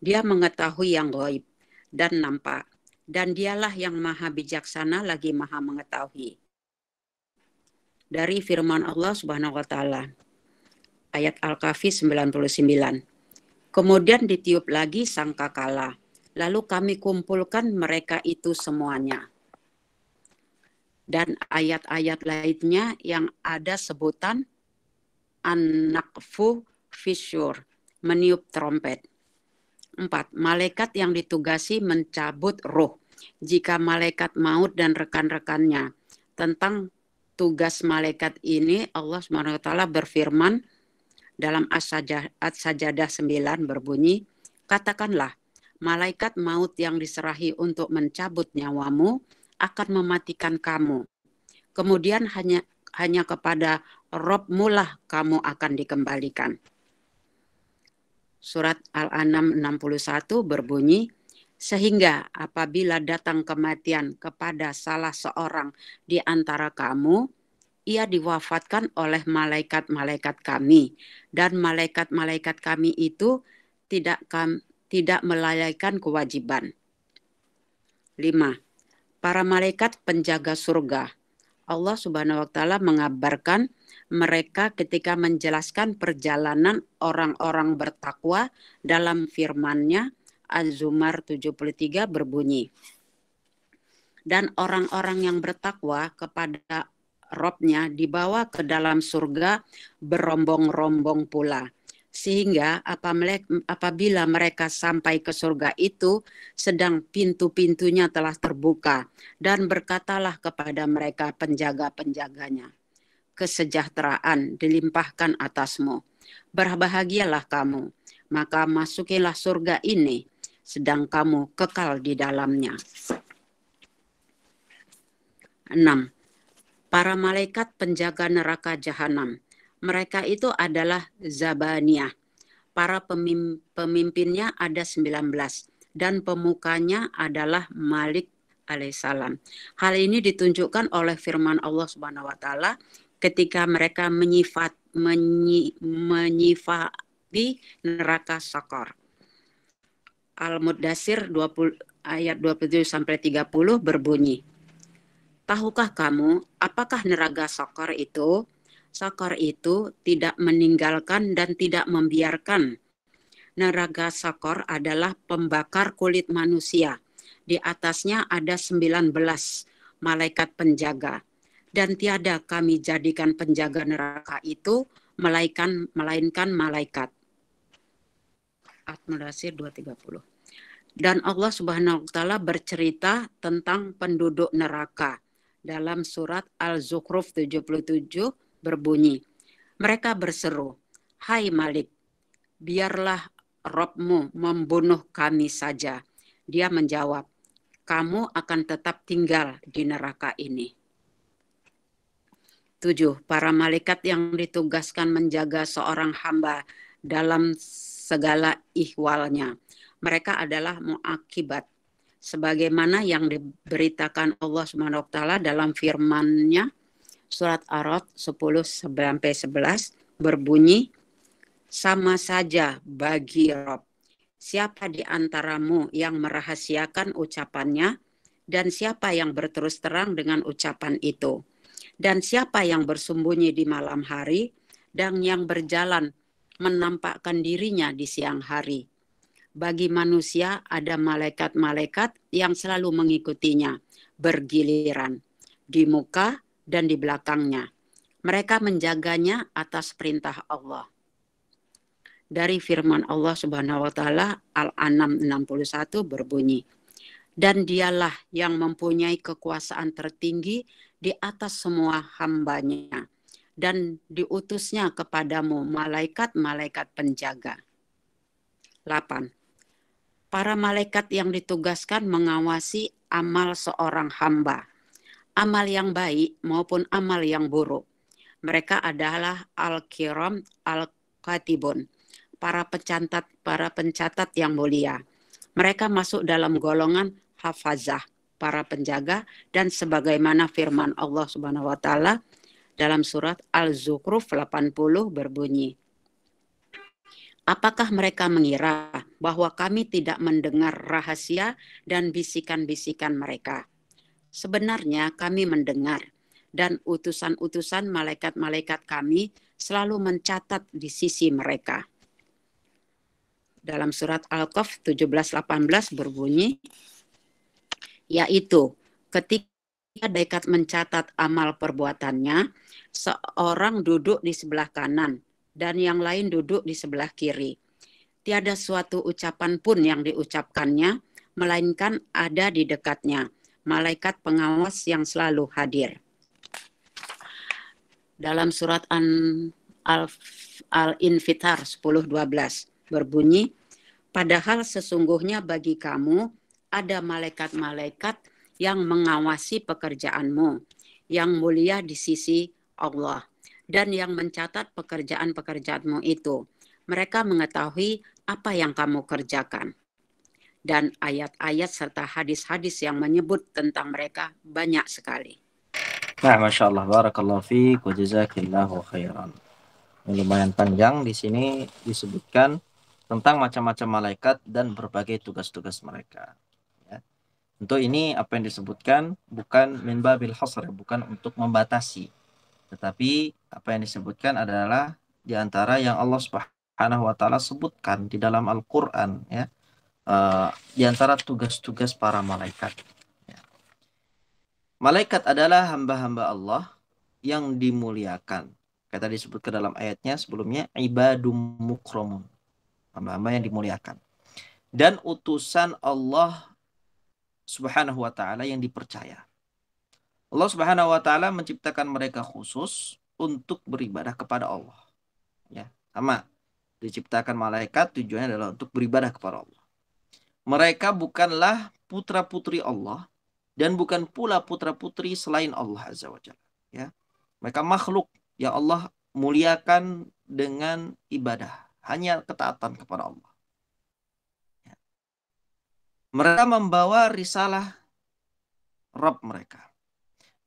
dia mengetahui yang gaib dan nampak dan dialah yang maha bijaksana lagi maha mengetahui dari firman Allah Subhanahu wa taala ayat Al-Kahfi 99 kemudian ditiup lagi sangkakala lalu kami kumpulkan mereka itu semuanya dan ayat-ayat lainnya yang ada sebutan anak fu fisur meniup trompet. Empat, malaikat yang ditugasi mencabut roh. Jika malaikat maut dan rekan-rekannya tentang tugas malaikat ini Allah swt berfirman dalam As-Sajadah 9 berbunyi, katakanlah, malaikat maut yang diserahi untuk mencabut nyawamu akan mematikan kamu. Kemudian hanya hanya kepada Rob mulah kamu akan dikembalikan. Surat Al-An'am 61 berbunyi, sehingga apabila datang kematian kepada salah seorang di antara kamu, ia diwafatkan oleh malaikat-malaikat kami dan malaikat-malaikat kami itu tidak tidak melalaikan kewajiban. 5 para malaikat penjaga surga. Allah Subhanahu wa taala mengabarkan mereka ketika menjelaskan perjalanan orang-orang bertakwa dalam firman-Nya Az-Zumar 73 berbunyi dan orang-orang yang bertakwa kepada robnya dibawa ke dalam surga berombong-rombong pula sehingga apabila mereka sampai ke surga itu sedang pintu-pintunya telah terbuka dan berkatalah kepada mereka penjaga-penjaganya kesejahteraan dilimpahkan atasmu berbahagialah kamu maka masukilah surga ini sedang kamu kekal di dalamnya 6 para malaikat penjaga neraka jahanam mereka itu adalah Zabaniah. Para pemimpinnya ada 19 dan pemukanya adalah Malik alaihissalam. Hal ini ditunjukkan oleh firman Allah Subhanahu wa taala ketika mereka menyifat menyi, menyifati neraka Sakor. Al-Muddasir 20 ayat 27 sampai 30 berbunyi. Tahukah kamu apakah neraka Sakor itu? sakar itu tidak meninggalkan dan tidak membiarkan. Neraga Sakar adalah pembakar kulit manusia. Di atasnya ada 19 malaikat penjaga. Dan tiada kami jadikan penjaga neraka itu melainkan melainkan malaikat. Atmulasir 230. Dan Allah Subhanahu wa taala bercerita tentang penduduk neraka dalam surat Al-Zukhruf 77 berbunyi, mereka berseru, Hai Malik, biarlah Robmu membunuh kami saja. Dia menjawab, kamu akan tetap tinggal di neraka ini. Tujuh, para malaikat yang ditugaskan menjaga seorang hamba dalam segala ihwalnya. Mereka adalah muakibat. Sebagaimana yang diberitakan Allah SWT dalam firmannya Surat Arad 10 sampai 11 berbunyi sama saja bagi Rob. Siapa di antaramu yang merahasiakan ucapannya dan siapa yang berterus terang dengan ucapan itu? Dan siapa yang bersembunyi di malam hari dan yang berjalan menampakkan dirinya di siang hari? Bagi manusia ada malaikat-malaikat yang selalu mengikutinya bergiliran di muka dan di belakangnya. Mereka menjaganya atas perintah Allah. Dari firman Allah Subhanahu wa taala Al-An'am 61 berbunyi, "Dan dialah yang mempunyai kekuasaan tertinggi di atas semua hambanya dan diutusnya kepadamu malaikat-malaikat penjaga." 8. Para malaikat yang ditugaskan mengawasi amal seorang hamba amal yang baik maupun amal yang buruk. Mereka adalah al-kiram al khatibun, para pencatat para pencatat yang mulia. Mereka masuk dalam golongan hafazah, para penjaga dan sebagaimana firman Allah Subhanahu wa taala dalam surat Al-Zukhruf 80 berbunyi Apakah mereka mengira bahwa kami tidak mendengar rahasia dan bisikan-bisikan mereka? Sebenarnya kami mendengar dan utusan-utusan malaikat-malaikat kami selalu mencatat di sisi mereka. Dalam surat Al-Kahf 17:18 berbunyi yaitu ketika dekat mencatat amal perbuatannya, seorang duduk di sebelah kanan dan yang lain duduk di sebelah kiri. Tiada suatu ucapan pun yang diucapkannya, melainkan ada di dekatnya malaikat pengawas yang selalu hadir. Dalam surat Al-Infitar Al infitar al berbunyi, Padahal sesungguhnya bagi kamu ada malaikat-malaikat yang mengawasi pekerjaanmu, yang mulia di sisi Allah, dan yang mencatat pekerjaan-pekerjaanmu itu. Mereka mengetahui apa yang kamu kerjakan dan ayat-ayat serta hadis-hadis yang menyebut tentang mereka banyak sekali. Nah, masya Allah, barakallahu fiik wa jazakillahu khairan. Lumayan panjang di sini disebutkan tentang macam-macam malaikat dan berbagai tugas-tugas mereka. Ya. Untuk ini apa yang disebutkan bukan minba bil hasr, bukan untuk membatasi. Tetapi apa yang disebutkan adalah di antara yang Allah Subhanahu wa taala sebutkan di dalam Al-Qur'an ya Eh, di antara tugas-tugas para malaikat. Ya. Malaikat adalah hamba-hamba Allah yang dimuliakan. Kata disebut ke dalam ayatnya sebelumnya ibadum mukromun. Hamba-hamba yang dimuliakan. Dan utusan Allah subhanahu wa ta'ala yang dipercaya. Allah Subhanahu wa taala menciptakan mereka khusus untuk beribadah kepada Allah. Ya, sama. Diciptakan malaikat tujuannya adalah untuk beribadah kepada Allah. Mereka bukanlah putra-putri Allah dan bukan pula putra-putri selain Allah Azza wa Ya. Mereka makhluk yang Allah muliakan dengan ibadah. Hanya ketaatan kepada Allah. Ya. Mereka membawa risalah Rob mereka.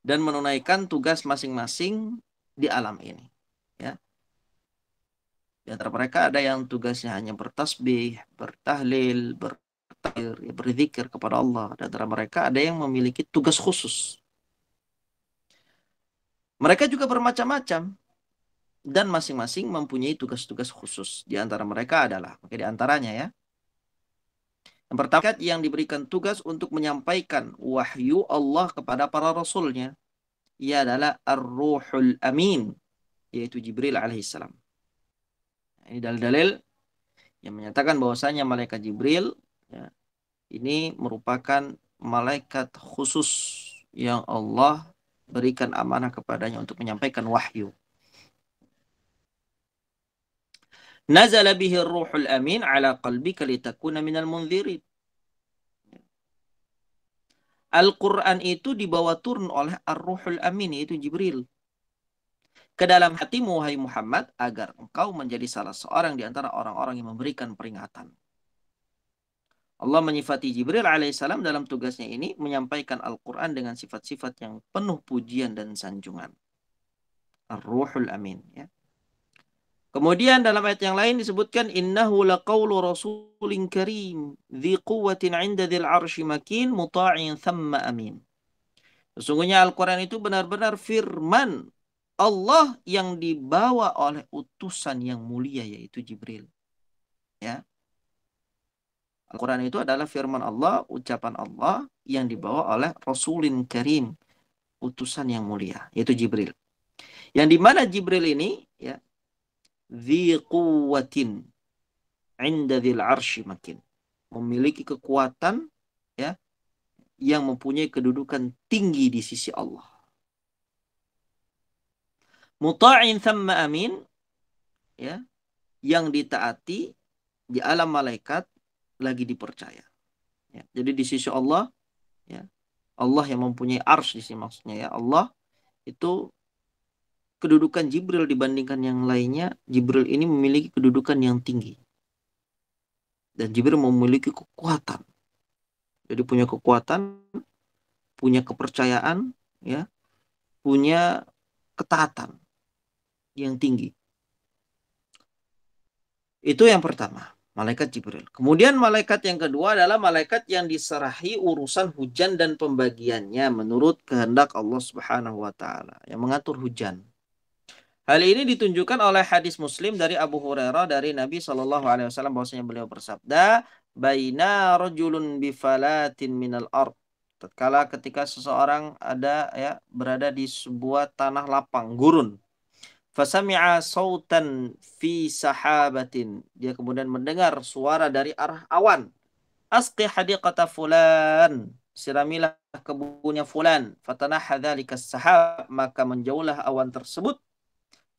Dan menunaikan tugas masing-masing di alam ini. Ya. Di antara mereka ada yang tugasnya hanya bertasbih, bertahlil, ber ya, berzikir kepada Allah. Dan antara mereka ada yang memiliki tugas khusus. Mereka juga bermacam-macam dan masing-masing mempunyai tugas-tugas khusus. Di antara mereka adalah, oke di antaranya ya, yang pertama yang diberikan tugas untuk menyampaikan wahyu Allah kepada para rasulnya. Ia adalah Ar-Ruhul Amin, yaitu Jibril alaihissalam. Nah, ini dalil-dalil yang menyatakan bahwasanya malaikat Jibril Ya. Ini merupakan malaikat khusus yang Allah berikan amanah kepadanya untuk menyampaikan wahyu. Nazal bihi ruhul amin ala qalbika litakuna minal munzirin. Al-Quran itu dibawa turun oleh Ar-Ruhul Amin yaitu Jibril. Ke dalam hatimu wahai Muhammad agar engkau menjadi salah seorang di antara orang-orang yang memberikan peringatan. Allah menyifati Jibril alaihissalam dalam tugasnya ini menyampaikan Al-Quran dengan sifat-sifat yang penuh pujian dan sanjungan. Ar-Ruhul Amin. Ya. Kemudian dalam ayat yang lain disebutkan innahu laqawlu rasulin karim dhi quwwatin 'inda dhil arshi makin muta'in thamma amin. Sesungguhnya Al-Qur'an itu benar-benar firman Allah yang dibawa oleh utusan yang mulia yaitu Jibril. Ya. Al-Quran itu adalah firman Allah, ucapan Allah yang dibawa oleh Rasulin Karim, utusan yang mulia, yaitu Jibril. Yang dimana Jibril ini, ya, Dhi quwatin inda dhil arshi makin. Memiliki kekuatan ya yang mempunyai kedudukan tinggi di sisi Allah. Muta'in thamma amin ya yang ditaati di alam malaikat lagi dipercaya. Ya, jadi di sisi Allah, ya, Allah yang mempunyai ars di sini maksudnya ya Allah itu kedudukan Jibril dibandingkan yang lainnya, Jibril ini memiliki kedudukan yang tinggi. Dan Jibril memiliki kekuatan. Jadi punya kekuatan, punya kepercayaan, ya, punya ketaatan yang tinggi. Itu yang pertama. Malaikat Jibril. Kemudian malaikat yang kedua adalah malaikat yang diserahi urusan hujan dan pembagiannya menurut kehendak Allah Subhanahu wa taala yang mengatur hujan. Hal ini ditunjukkan oleh hadis Muslim dari Abu Hurairah dari Nabi Shallallahu alaihi wasallam bahwasanya beliau bersabda, "Baina rajulun bifalatin minal ard." Tatkala ketika seseorang ada ya berada di sebuah tanah lapang, gurun, Fasami'a sautan fi sahabatin. Dia kemudian mendengar suara dari arah awan. Asqi hadiqata fulan. Siramilah kebunnya fulan. Fatanah dhalikas sahab. Maka menjauhlah awan tersebut.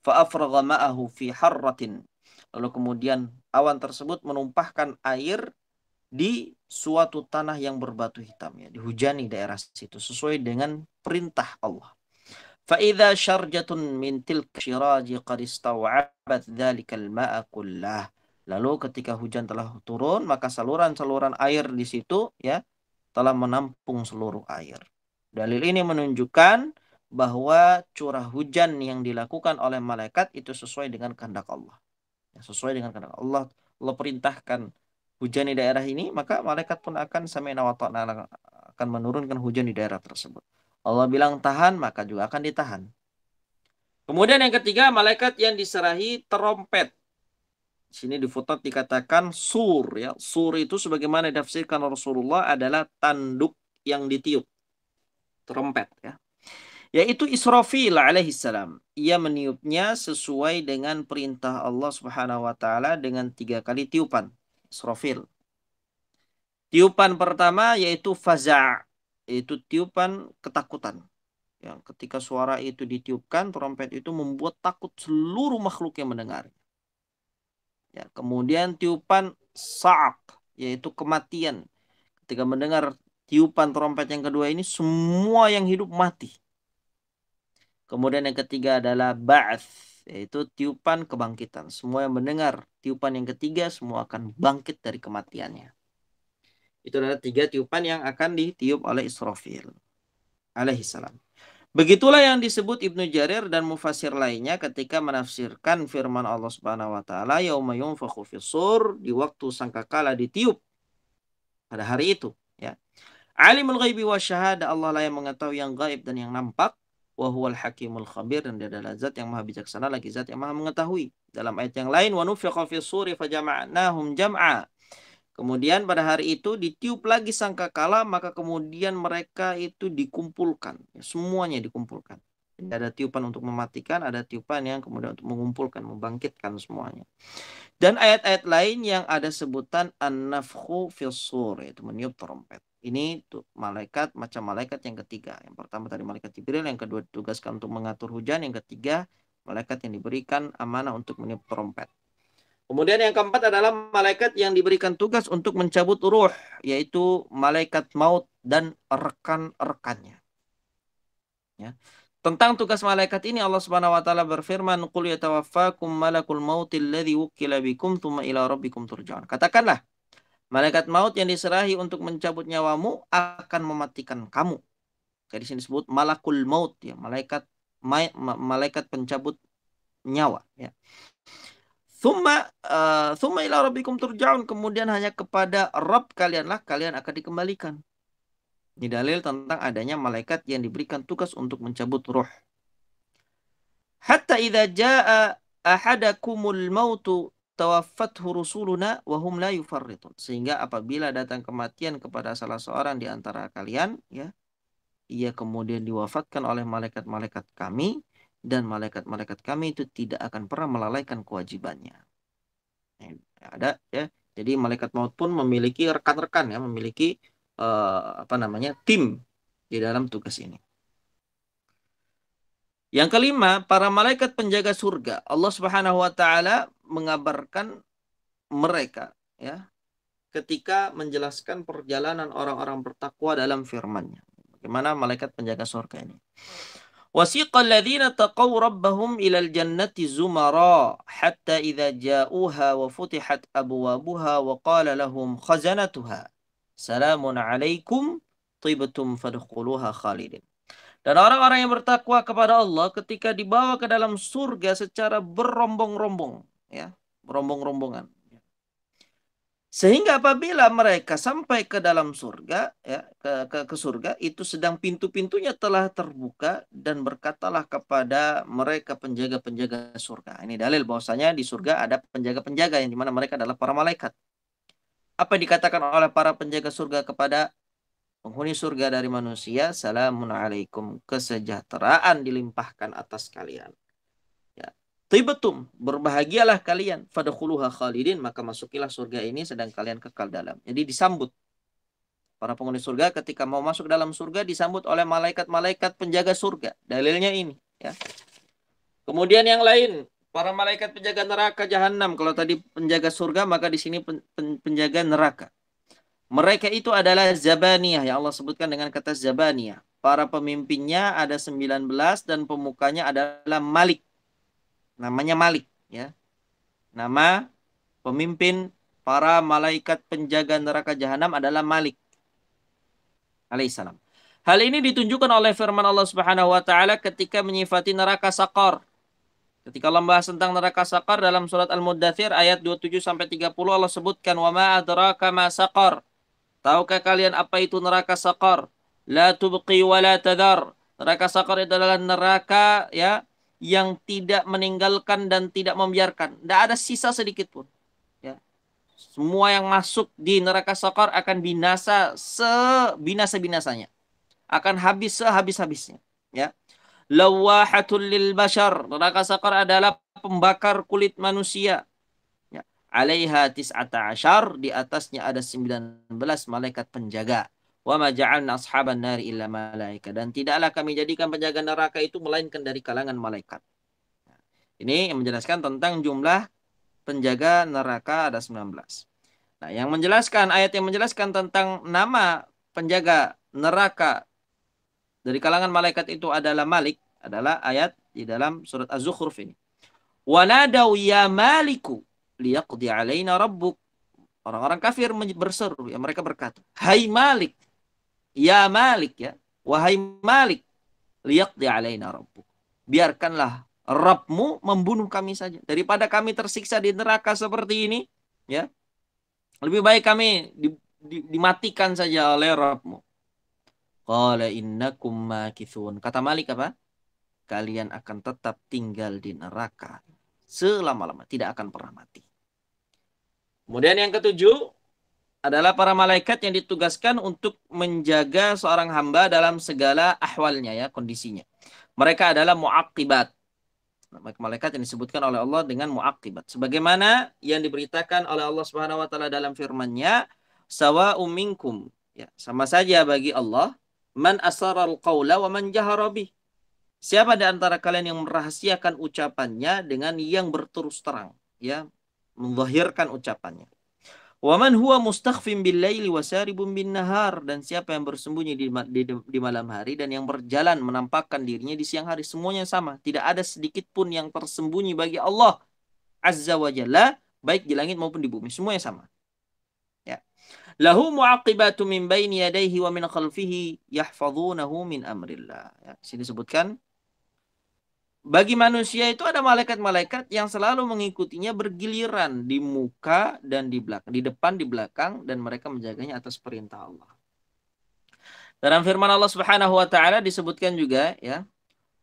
Fa'afragha ma'ahu fi harratin. Lalu kemudian awan tersebut menumpahkan air di suatu tanah yang berbatu hitam. Ya. Dihujani daerah situ. Sesuai dengan perintah Allah. فإذا شرجة من تلك syiraji قد استوعبت ذلك الماء كله Lalu ketika hujan telah turun, maka saluran-saluran air di situ ya telah menampung seluruh air. Dalil ini menunjukkan bahwa curah hujan yang dilakukan oleh malaikat itu sesuai dengan kehendak Allah. Ya, sesuai dengan kehendak Allah. Allah perintahkan hujan di daerah ini, maka malaikat pun akan sama akan menurunkan hujan di daerah tersebut. Allah bilang tahan, maka juga akan ditahan. Kemudian yang ketiga, malaikat yang diserahi terompet. Di sini di foto dikatakan sur ya. Sur itu sebagaimana dafsirkan Rasulullah adalah tanduk yang ditiup. Terompet ya. Yaitu Israfil alaihi salam. Ia meniupnya sesuai dengan perintah Allah Subhanahu wa taala dengan tiga kali tiupan. Israfil. Tiupan pertama yaitu faza' itu tiupan ketakutan. Ya, ketika suara itu ditiupkan, trompet itu membuat takut seluruh makhluk yang mendengar. Ya, kemudian tiupan saak, yaitu kematian. Ketika mendengar tiupan trompet yang kedua ini, semua yang hidup mati. Kemudian yang ketiga adalah ba'ath, yaitu tiupan kebangkitan. Semua yang mendengar tiupan yang ketiga, semua akan bangkit dari kematiannya. Itu adalah tiga tiupan yang akan ditiup oleh Israfil alaihissalam. Begitulah yang disebut Ibnu Jarir dan mufasir lainnya ketika menafsirkan firman Allah Subhanahu wa taala yauma yunfakhu fisur di waktu sangkakala ditiup pada hari itu ya. Alimul ghaibi wa syahada Allah lah yang mengetahui yang gaib dan yang nampak wa huwal hakimul khabir dan dia adalah zat yang maha bijaksana lagi zat yang maha mengetahui. Dalam ayat yang lain wa nufiqa fisuri fajama'nahum jam'a Kemudian pada hari itu ditiup lagi sangkakala maka kemudian mereka itu dikumpulkan. Ya, semuanya dikumpulkan. Jadi ada tiupan untuk mematikan, ada tiupan yang kemudian untuk mengumpulkan, membangkitkan semuanya. Dan ayat-ayat lain yang ada sebutan an nafhu fil-sur, yaitu meniup trompet. Ini tuh, malaikat macam malaikat yang ketiga. Yang pertama tadi malaikat Jibril, yang kedua ditugaskan untuk mengatur hujan, yang ketiga malaikat yang diberikan amanah untuk meniup trompet. Kemudian yang keempat adalah malaikat yang diberikan tugas untuk mencabut ruh, yaitu malaikat maut dan rekan-rekannya. Ya. Tentang tugas malaikat ini Allah Subhanahu wa taala berfirman, "Qul yatawaffakum malakul mautil alladhi wukkila bikum tsumma ila rabbikum turja'un." Katakanlah, malaikat maut yang diserahi untuk mencabut nyawamu akan mematikan kamu. Jadi sini disebut malakul maut ya, malaikat ma, malaikat pencabut nyawa ya. Summa, uh, summa ila rabbikum turja'un. Kemudian hanya kepada Rabb kalianlah kalian akan dikembalikan. Ini dalil tentang adanya malaikat yang diberikan tugas untuk mencabut ruh. Hatta idza jaa ahadakumul mautu tawaffathu rusuluna wa hum la yufarritun. Sehingga apabila datang kematian kepada salah seorang di antara kalian, ya, ia kemudian diwafatkan oleh malaikat-malaikat kami dan malaikat-malaikat kami itu tidak akan pernah melalaikan kewajibannya. Ada ya. Jadi malaikat maut pun memiliki rekan-rekan ya, memiliki uh, apa namanya tim di dalam tugas ini. Yang kelima, para malaikat penjaga surga, Allah Subhanahu wa taala mengabarkan mereka ya ketika menjelaskan perjalanan orang-orang bertakwa dalam firman-Nya. Bagaimana malaikat penjaga surga ini? وسيق الذين تقوا ربهم إلى الجنة زمرا حتى إذا جاءوها وفتحت أبوابها وقال لهم خزنتها سلام عليكم طيبتم فادخلوها خالدين Dan orang-orang yang bertakwa kepada Allah ketika dibawa ke dalam surga secara berombong-rombong, ya, berombong-rombongan. Sehingga apabila mereka sampai ke dalam surga, ya, ke, ke, ke surga, itu sedang pintu-pintunya telah terbuka dan berkatalah kepada mereka penjaga-penjaga surga. Ini dalil bahwasanya di surga ada penjaga-penjaga yang dimana mereka adalah para malaikat. Apa yang dikatakan oleh para penjaga surga kepada penghuni surga dari manusia? Salamun alaikum, kesejahteraan dilimpahkan atas kalian. Tibetum, berbahagialah kalian. Fadkhuluha khalidin, maka masukilah surga ini sedang kalian kekal dalam. Jadi disambut. Para penghuni surga ketika mau masuk dalam surga disambut oleh malaikat-malaikat penjaga surga. Dalilnya ini. ya. Kemudian yang lain, para malaikat penjaga neraka jahanam. Kalau tadi penjaga surga, maka di sini penjaga neraka. Mereka itu adalah Zabaniyah yang Allah sebutkan dengan kata Zabaniyah. Para pemimpinnya ada 19 dan pemukanya adalah Malik namanya Malik ya. Nama pemimpin para malaikat penjaga neraka jahanam adalah Malik alaihissalam. Hal ini ditunjukkan oleh firman Allah Subhanahu wa taala ketika menyifati neraka sakar. Ketika Allah membahas tentang neraka Sakor dalam surat al mudathir ayat 27 sampai 30 Allah sebutkan wa ma adraka ma Sakor. Tahukah kalian apa itu neraka Sakor? La tubqi wa la tadhar. Neraka Sakor adalah neraka ya yang tidak meninggalkan dan tidak membiarkan. Tidak ada sisa sedikit pun. Ya. Semua yang masuk di neraka sokor akan binasa sebinasa-binasanya. Akan habis sehabis-habisnya. Ya. Lawahatul lil bashar. Neraka sokor adalah pembakar kulit manusia. Ya. Alaiha tis'ata Di atasnya ada 19 malaikat penjaga. Wa ma ja'alna ashaban nari illa malaika dan tidaklah kami jadikan penjaga neraka itu melainkan dari kalangan malaikat. Ini yang menjelaskan tentang jumlah penjaga neraka ada 19. Nah, yang menjelaskan ayat yang menjelaskan tentang nama penjaga neraka dari kalangan malaikat itu adalah Malik adalah ayat di dalam surat Az-Zukhruf ini. Wanadau ya maliku liyaqdi alaina rabbuk. Orang-orang kafir berseru, ya mereka berkata, "Hai Malik, Ya Malik ya. Wahai Malik. di alaina robbu Biarkanlah Rabbmu membunuh kami saja. Daripada kami tersiksa di neraka seperti ini. ya Lebih baik kami di, di, dimatikan saja oleh Rabbmu. Qala innakum makithun. Kata Malik apa? Kalian akan tetap tinggal di neraka. Selama-lama. Tidak akan pernah mati. Kemudian yang ketujuh adalah para malaikat yang ditugaskan untuk menjaga seorang hamba dalam segala ahwalnya ya kondisinya. Mereka adalah muakibat. Malaikat yang disebutkan oleh Allah dengan muakibat. Sebagaimana yang diberitakan oleh Allah Subhanahu wa taala dalam firman-Nya, sawa uminkum. Ya, sama saja bagi Allah man asarral qawla wa man jahara Siapa di antara kalian yang merahasiakan ucapannya dengan yang berterus terang, ya, menzahirkan ucapannya. Waman huwa mustakhfin bil laili wasaribun bin nahar dan siapa yang bersembunyi di, di, di malam hari dan yang berjalan menampakkan dirinya di siang hari semuanya sama tidak ada sedikit pun yang tersembunyi bagi Allah azza wa jalla baik di langit maupun di bumi semuanya sama ya lahu muaqibatu min baini yadayhi wa min khalfihi yahfazunahu min amrillah ya sini disebutkan bagi manusia itu ada malaikat-malaikat yang selalu mengikutinya bergiliran di muka dan di belakang, di depan, di belakang dan mereka menjaganya atas perintah Allah. Dalam firman Allah Subhanahu wa taala disebutkan juga ya,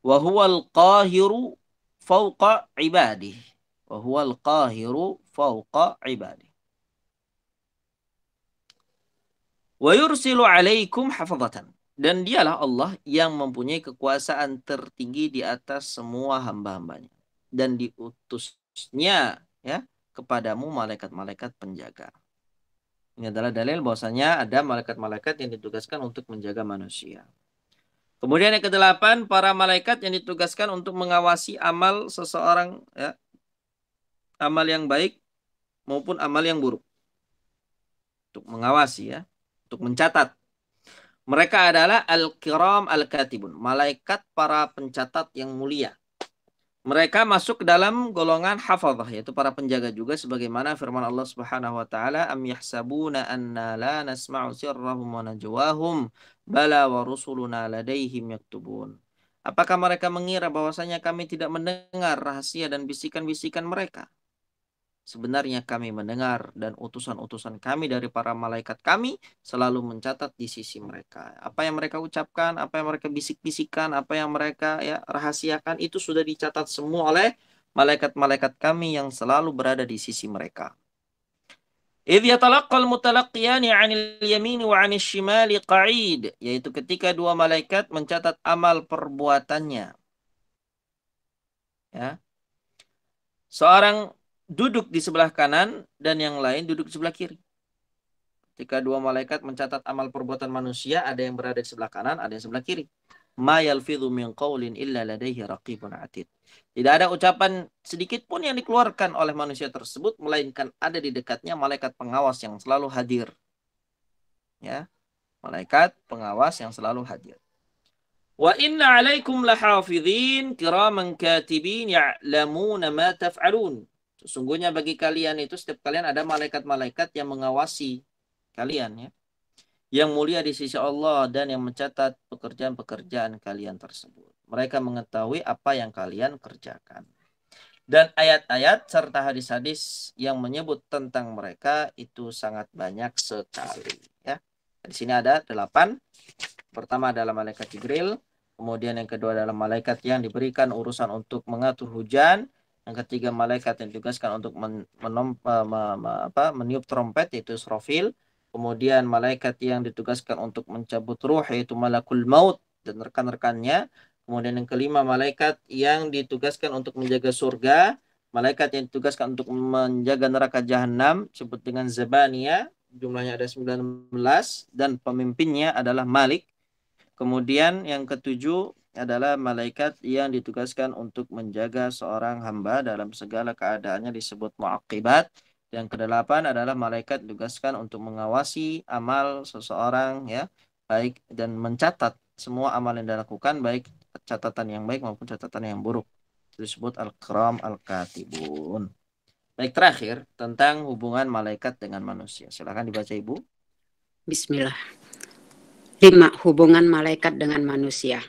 wa huwal qahiru fawqa ibadi. Wa huwal qahiru fawqa ibadi. Wa yursilu alaikum hafazatan. Dan dialah Allah yang mempunyai kekuasaan tertinggi di atas semua hamba-hambanya. Dan diutusnya ya kepadamu malaikat-malaikat penjaga. Ini adalah dalil bahwasanya ada malaikat-malaikat yang ditugaskan untuk menjaga manusia. Kemudian yang kedelapan, para malaikat yang ditugaskan untuk mengawasi amal seseorang, ya, amal yang baik maupun amal yang buruk. Untuk mengawasi ya, untuk mencatat mereka adalah al-kiram al-katibun, malaikat para pencatat yang mulia. Mereka masuk ke dalam golongan hafadah. yaitu para penjaga juga sebagaimana firman Allah Subhanahu wa taala am yahsabuna anna la nasma'u sirrahum wa najwahum bala wa rusuluna ladaihim yaktubun. Apakah mereka mengira bahwasanya kami tidak mendengar rahasia dan bisikan-bisikan mereka? Sebenarnya kami mendengar dan utusan-utusan kami dari para malaikat kami selalu mencatat di sisi mereka. Apa yang mereka ucapkan, apa yang mereka bisik bisikan apa yang mereka ya rahasiakan itu sudah dicatat semua oleh malaikat-malaikat kami yang selalu berada di sisi mereka. anil yamini wa anil shimali qaid yaitu ketika dua malaikat mencatat amal perbuatannya. Ya. Seorang duduk di sebelah kanan dan yang lain duduk di sebelah kiri. Ketika dua malaikat mencatat amal perbuatan manusia, ada yang berada di sebelah kanan, ada yang sebelah kiri. Ma yalfidhu min qawlin illa ladaihi raqibun atid. Tidak ada ucapan sedikit pun yang dikeluarkan oleh manusia tersebut melainkan ada di dekatnya malaikat pengawas yang selalu hadir. Ya. Malaikat pengawas yang selalu hadir. Wa inna alaikum lahafidhin kiraman katibin ya'lamuna ma taf'alun. Sesungguhnya bagi kalian itu setiap kalian ada malaikat-malaikat yang mengawasi kalian ya. Yang mulia di sisi Allah dan yang mencatat pekerjaan-pekerjaan kalian tersebut. Mereka mengetahui apa yang kalian kerjakan. Dan ayat-ayat serta hadis-hadis yang menyebut tentang mereka itu sangat banyak sekali. Ya. Di sini ada delapan. Pertama adalah malaikat Jibril. Kemudian yang kedua adalah malaikat yang diberikan urusan untuk mengatur hujan. Yang ketiga malaikat yang ditugaskan untuk men, menom, ma, eh, ma, apa, meniup trompet yaitu Israfil. Kemudian malaikat yang ditugaskan untuk mencabut ruh yaitu Malakul Maut dan rekan-rekannya. Kemudian yang kelima malaikat yang ditugaskan untuk menjaga surga. Malaikat yang ditugaskan untuk menjaga neraka jahanam disebut dengan Zabania. Jumlahnya ada 19 dan pemimpinnya adalah Malik. Kemudian yang ketujuh adalah malaikat yang ditugaskan untuk menjaga seorang hamba dalam segala keadaannya disebut muakibat. dan kedelapan adalah malaikat ditugaskan untuk mengawasi amal seseorang ya, baik dan mencatat semua amal yang dilakukan baik catatan yang baik maupun catatan yang buruk. Disebut al krom al-katibun. Baik terakhir tentang hubungan malaikat dengan manusia. Silakan dibaca Ibu. Bismillah. Lima hubungan malaikat dengan manusia.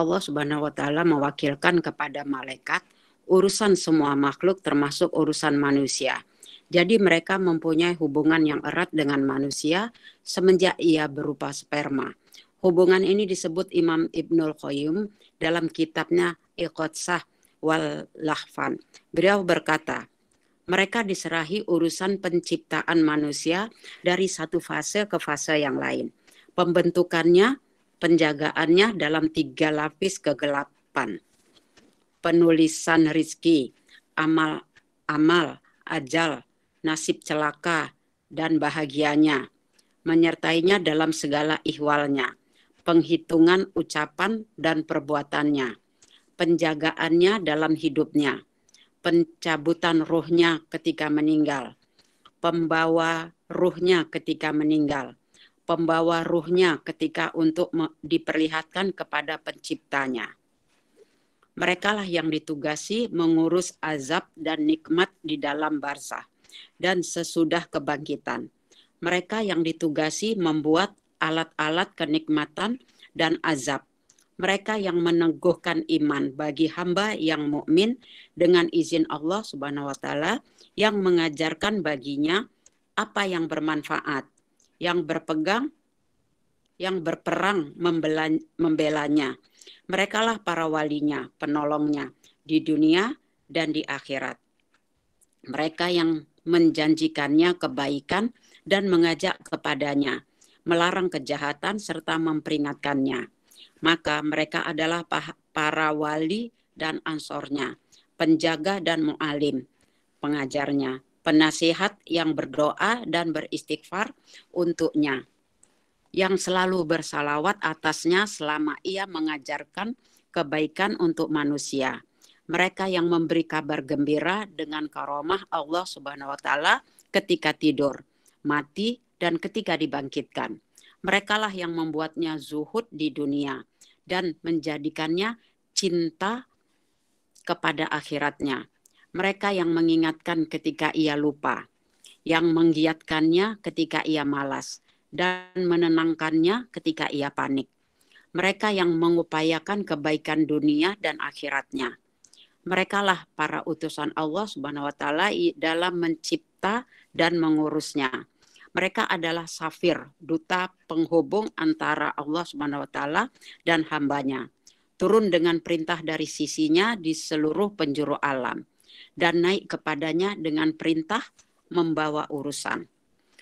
Allah Subhanahu wa taala mewakilkan kepada malaikat urusan semua makhluk termasuk urusan manusia. Jadi mereka mempunyai hubungan yang erat dengan manusia semenjak ia berupa sperma. Hubungan ini disebut Imam Ibnul Qayyim dalam kitabnya Iqtsah wal Lahfan. Beliau berkata, mereka diserahi urusan penciptaan manusia dari satu fase ke fase yang lain. Pembentukannya penjagaannya dalam tiga lapis kegelapan. Penulisan rizki, amal, amal, ajal, nasib celaka, dan bahagianya. Menyertainya dalam segala ihwalnya. Penghitungan ucapan dan perbuatannya. Penjagaannya dalam hidupnya. Pencabutan ruhnya ketika meninggal. Pembawa ruhnya ketika meninggal pembawa ruhnya ketika untuk diperlihatkan kepada penciptanya. Merekalah yang ditugasi mengurus azab dan nikmat di dalam barzah dan sesudah kebangkitan. Mereka yang ditugasi membuat alat-alat kenikmatan dan azab. Mereka yang meneguhkan iman bagi hamba yang mukmin dengan izin Allah Subhanahu wa taala yang mengajarkan baginya apa yang bermanfaat yang berpegang, yang berperang membelanya. Merekalah para walinya, penolongnya di dunia dan di akhirat. Mereka yang menjanjikannya kebaikan dan mengajak kepadanya, melarang kejahatan serta memperingatkannya. Maka mereka adalah para wali dan ansornya, penjaga dan mualim, pengajarnya, penasihat yang berdoa dan beristighfar untuknya, yang selalu bersalawat atasnya selama ia mengajarkan kebaikan untuk manusia. Mereka yang memberi kabar gembira dengan karomah Allah Subhanahu wa taala ketika tidur, mati dan ketika dibangkitkan. Merekalah yang membuatnya zuhud di dunia dan menjadikannya cinta kepada akhiratnya mereka yang mengingatkan ketika ia lupa, yang menggiatkannya ketika ia malas, dan menenangkannya ketika ia panik. Mereka yang mengupayakan kebaikan dunia dan akhiratnya. Merekalah para utusan Allah Subhanahu wa taala dalam mencipta dan mengurusnya. Mereka adalah safir, duta penghubung antara Allah Subhanahu wa taala dan hambanya. Turun dengan perintah dari sisinya di seluruh penjuru alam dan naik kepadanya dengan perintah membawa urusan.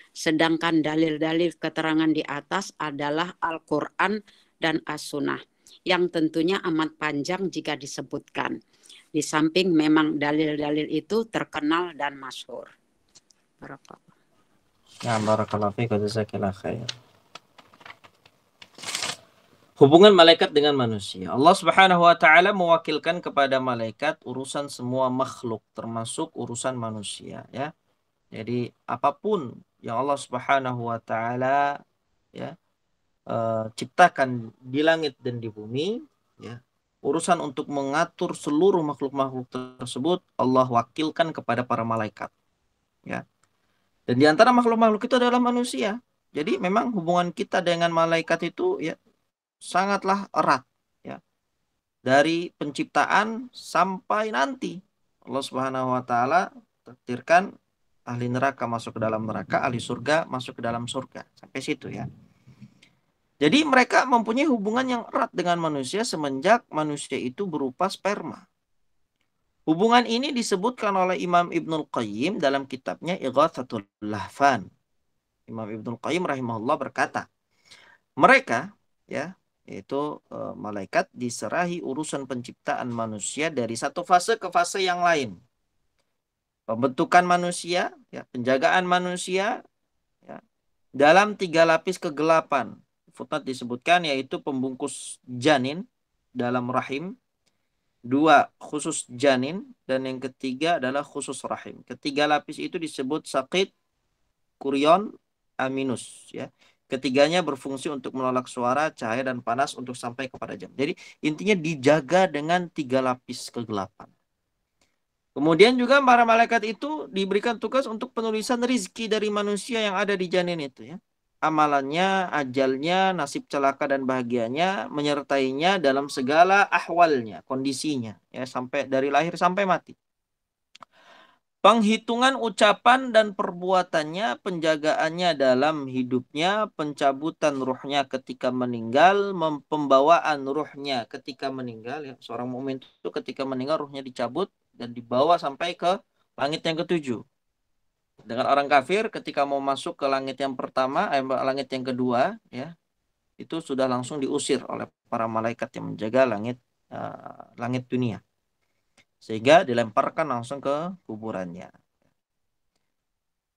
Sedangkan dalil-dalil keterangan di atas adalah Al-Quran dan As-Sunnah yang tentunya amat panjang jika disebutkan. Di samping memang dalil-dalil itu terkenal dan masyhur. Barakallah. Ya, barakallah fiik wa khair. Hubungan malaikat dengan manusia. Allah Subhanahu wa taala mewakilkan kepada malaikat urusan semua makhluk termasuk urusan manusia ya. Jadi apapun yang Allah Subhanahu wa taala ya e, ciptakan di langit dan di bumi ya. Urusan untuk mengatur seluruh makhluk-makhluk tersebut Allah wakilkan kepada para malaikat. Ya. Dan di antara makhluk-makhluk itu adalah manusia. Jadi memang hubungan kita dengan malaikat itu ya sangatlah erat ya. Dari penciptaan sampai nanti Allah Subhanahu wa taala takdirkan ahli neraka masuk ke dalam neraka, ahli surga masuk ke dalam surga. Sampai situ ya. Jadi mereka mempunyai hubungan yang erat dengan manusia semenjak manusia itu berupa sperma. Hubungan ini disebutkan oleh Imam Ibnul Qayyim dalam kitabnya Ighathatul Lahfan. Imam Ibnul Qayyim rahimahullah berkata, mereka ya yaitu e, malaikat diserahi urusan penciptaan manusia dari satu fase ke fase yang lain. Pembentukan manusia, ya, penjagaan manusia ya, dalam tiga lapis kegelapan. Futnat disebutkan yaitu pembungkus janin dalam rahim, dua khusus janin, dan yang ketiga adalah khusus rahim. Ketiga lapis itu disebut sakit, kurion, aminus. Ya. Ketiganya berfungsi untuk menolak suara, cahaya, dan panas untuk sampai kepada jam. Jadi intinya dijaga dengan tiga lapis kegelapan. Kemudian juga para malaikat itu diberikan tugas untuk penulisan rizki dari manusia yang ada di janin itu ya. Amalannya, ajalnya, nasib celaka dan bahagianya menyertainya dalam segala ahwalnya, kondisinya ya sampai dari lahir sampai mati. Penghitungan ucapan dan perbuatannya, penjagaannya dalam hidupnya, pencabutan ruhnya ketika meninggal, pembawaan ruhnya ketika meninggal. Ya. Seorang mukmin itu ketika meninggal ruhnya dicabut dan dibawa sampai ke langit yang ketujuh. Dengan orang kafir ketika mau masuk ke langit yang pertama, eh, langit yang kedua, ya itu sudah langsung diusir oleh para malaikat yang menjaga langit uh, langit dunia sehingga dilemparkan langsung ke kuburannya.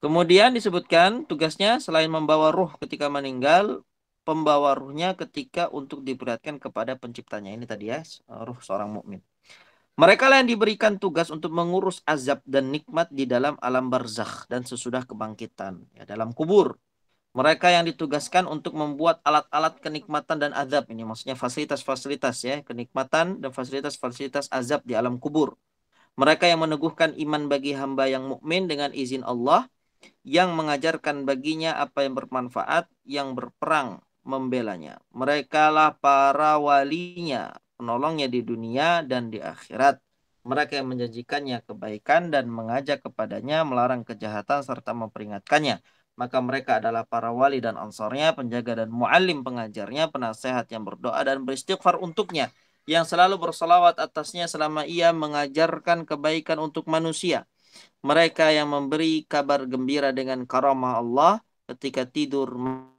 Kemudian disebutkan tugasnya selain membawa ruh ketika meninggal, pembawa ruhnya ketika untuk diberatkan kepada penciptanya ini tadi ya, ruh seorang mukmin. Mereka lah yang diberikan tugas untuk mengurus azab dan nikmat di dalam alam barzakh dan sesudah kebangkitan, ya, dalam kubur mereka yang ditugaskan untuk membuat alat-alat kenikmatan dan azab ini maksudnya fasilitas-fasilitas ya kenikmatan dan fasilitas-fasilitas azab di alam kubur mereka yang meneguhkan iman bagi hamba yang mukmin dengan izin Allah yang mengajarkan baginya apa yang bermanfaat yang berperang membelanya mereka lah para walinya penolongnya di dunia dan di akhirat mereka yang menjanjikannya kebaikan dan mengajak kepadanya melarang kejahatan serta memperingatkannya maka mereka adalah para wali dan ansornya, penjaga dan muallim pengajarnya, penasehat yang berdoa dan beristighfar untuknya, yang selalu bersolawat atasnya selama ia mengajarkan kebaikan untuk manusia. Mereka yang memberi kabar gembira dengan karamah Allah ketika tidur,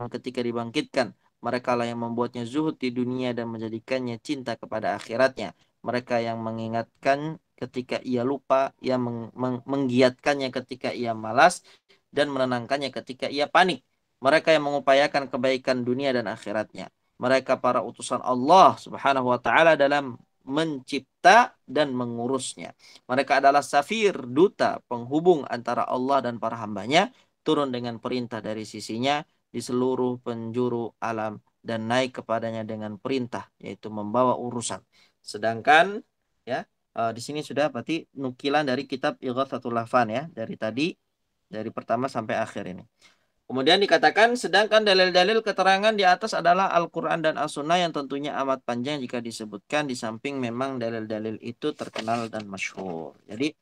ketika dibangkitkan. Mereka lah yang membuatnya zuhud di dunia dan menjadikannya cinta kepada akhiratnya. Mereka yang mengingatkan ketika ia lupa, ia meng meng menggiatkannya ketika ia malas, dan menenangkannya ketika ia panik. Mereka yang mengupayakan kebaikan dunia dan akhiratnya. Mereka para utusan Allah subhanahu wa ta'ala dalam mencipta dan mengurusnya. Mereka adalah safir, duta, penghubung antara Allah dan para hambanya. Turun dengan perintah dari sisinya di seluruh penjuru alam dan naik kepadanya dengan perintah yaitu membawa urusan. Sedangkan ya eh, di sini sudah berarti nukilan dari kitab Ighathatul Lafan ya dari tadi dari pertama sampai akhir ini. Kemudian dikatakan sedangkan dalil-dalil keterangan di atas adalah Al-Qur'an dan As-Sunnah yang tentunya amat panjang jika disebutkan di samping memang dalil-dalil itu terkenal dan masyhur. Jadi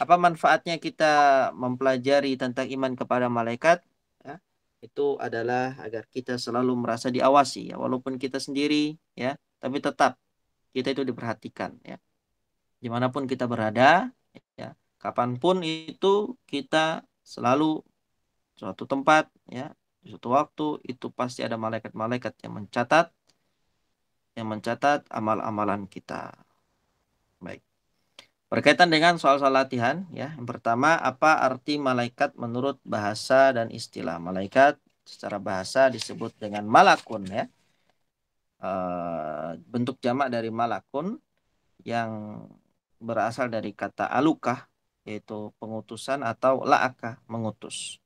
apa manfaatnya kita mempelajari tentang iman kepada malaikat? Ya, itu adalah agar kita selalu merasa diawasi ya walaupun kita sendiri ya, tapi tetap kita itu diperhatikan ya. Dimanapun kita berada ya, kapanpun itu kita selalu suatu tempat ya suatu waktu itu pasti ada malaikat-malaikat yang mencatat yang mencatat amal-amalan kita. Baik. Berkaitan dengan soal-soal latihan ya. Yang pertama, apa arti malaikat menurut bahasa dan istilah? Malaikat secara bahasa disebut dengan malakun ya. E, bentuk jamak dari malakun yang berasal dari kata alukah yaitu pengutusan atau la'aka mengutus.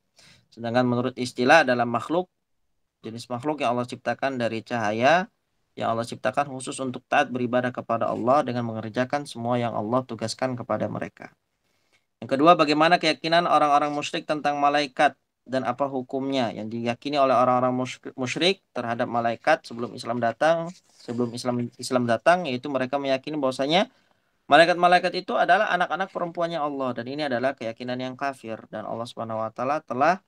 Sedangkan menurut istilah adalah makhluk jenis makhluk yang Allah ciptakan dari cahaya yang Allah ciptakan khusus untuk taat beribadah kepada Allah dengan mengerjakan semua yang Allah tugaskan kepada mereka. Yang kedua, bagaimana keyakinan orang-orang musyrik tentang malaikat dan apa hukumnya yang diyakini oleh orang-orang musyrik terhadap malaikat sebelum Islam datang, sebelum Islam Islam datang yaitu mereka meyakini bahwasanya Malaikat-malaikat itu adalah anak-anak perempuannya Allah dan ini adalah keyakinan yang kafir dan Allah Subhanahu wa taala telah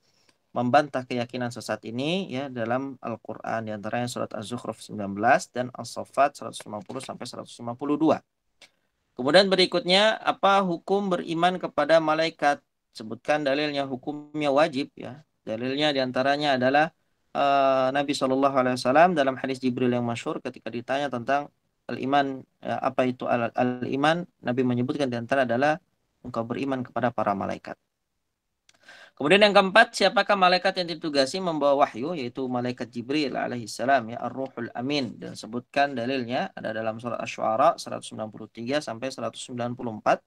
membantah keyakinan sesat ini ya dalam Al-Qur'an di antaranya surat Az-Zukhruf 19 dan As-Saffat 150 sampai 152. Kemudian berikutnya apa hukum beriman kepada malaikat? Sebutkan dalilnya hukumnya wajib ya. Dalilnya diantaranya adalah uh, Nabi Shallallahu Alaihi Wasallam dalam hadis Jibril yang masyhur ketika ditanya tentang al-iman eh, apa itu al-iman Nabi menyebutkan di antara adalah engkau beriman kepada para malaikat. Kemudian yang keempat, siapakah malaikat yang ditugasi membawa wahyu yaitu malaikat Jibril salam ya Ar-Ruhul Amin dan sebutkan dalilnya ada dalam surat Asy-Syu'ara 193 sampai 194.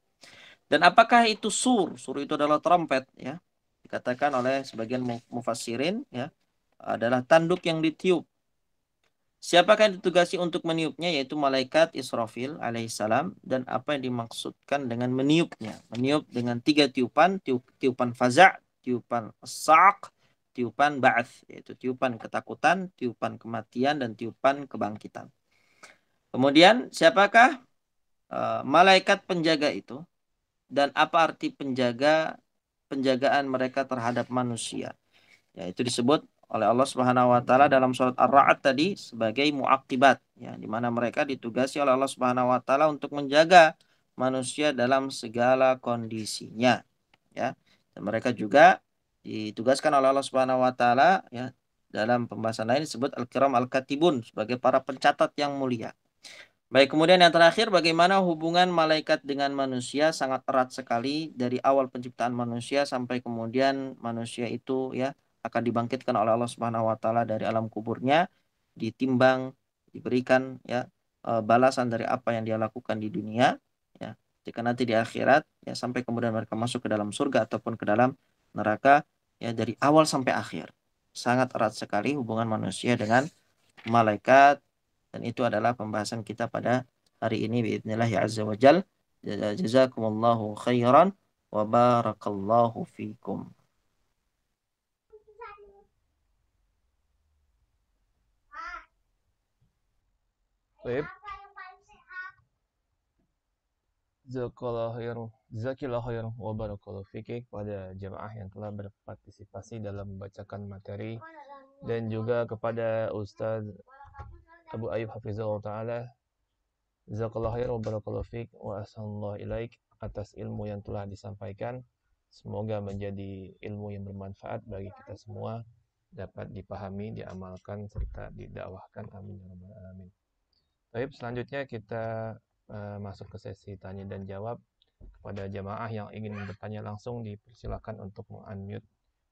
Dan apakah itu sur? Sur itu adalah trompet ya. Dikatakan oleh sebagian mufassirin ya adalah tanduk yang ditiup Siapakah yang ditugasi untuk meniupnya yaitu malaikat Israfil alaihissalam dan apa yang dimaksudkan dengan meniupnya. Meniup dengan tiga tiupan, tiup, tiupan faza, tiupan sak, tiupan ba'ath yaitu tiupan ketakutan, tiupan kematian dan tiupan kebangkitan. Kemudian siapakah uh, malaikat penjaga itu dan apa arti penjaga penjagaan mereka terhadap manusia? Yaitu disebut oleh Allah Subhanahu wa taala dalam surat Ar-Ra'd tadi sebagai muakibat ya di mana mereka ditugasi oleh Allah Subhanahu wa taala untuk menjaga manusia dalam segala kondisinya ya dan mereka juga ditugaskan oleh Allah Subhanahu wa taala ya dalam pembahasan lain disebut al-kiram al-katibun sebagai para pencatat yang mulia Baik, kemudian yang terakhir bagaimana hubungan malaikat dengan manusia sangat erat sekali dari awal penciptaan manusia sampai kemudian manusia itu ya akan dibangkitkan oleh Allah Subhanahu wa taala dari alam kuburnya, ditimbang, diberikan ya e, balasan dari apa yang dia lakukan di dunia ya. Jika nanti di akhirat ya sampai kemudian mereka masuk ke dalam surga ataupun ke dalam neraka ya dari awal sampai akhir. Sangat erat sekali hubungan manusia dengan malaikat dan itu adalah pembahasan kita pada hari ini باذنillah ya azza wajal. Jazakumullahu khairan wa barakallahu fikum. Baik. Zakallahu khair, wa barakallahu fiki kepada jemaah yang telah berpartisipasi dalam membacakan materi dan juga kepada Ustaz Abu Ayub Hafizahullah Ta'ala Zakallahu khair, wa barakallahu fik wa asallahu ilaik atas ilmu yang telah disampaikan semoga menjadi ilmu yang bermanfaat bagi kita semua dapat dipahami, diamalkan serta didakwahkan amin ya rabbal alamin Baik, selanjutnya kita uh, masuk ke sesi tanya dan jawab. Kepada jamaah yang ingin bertanya langsung dipersilakan untuk meng-unmute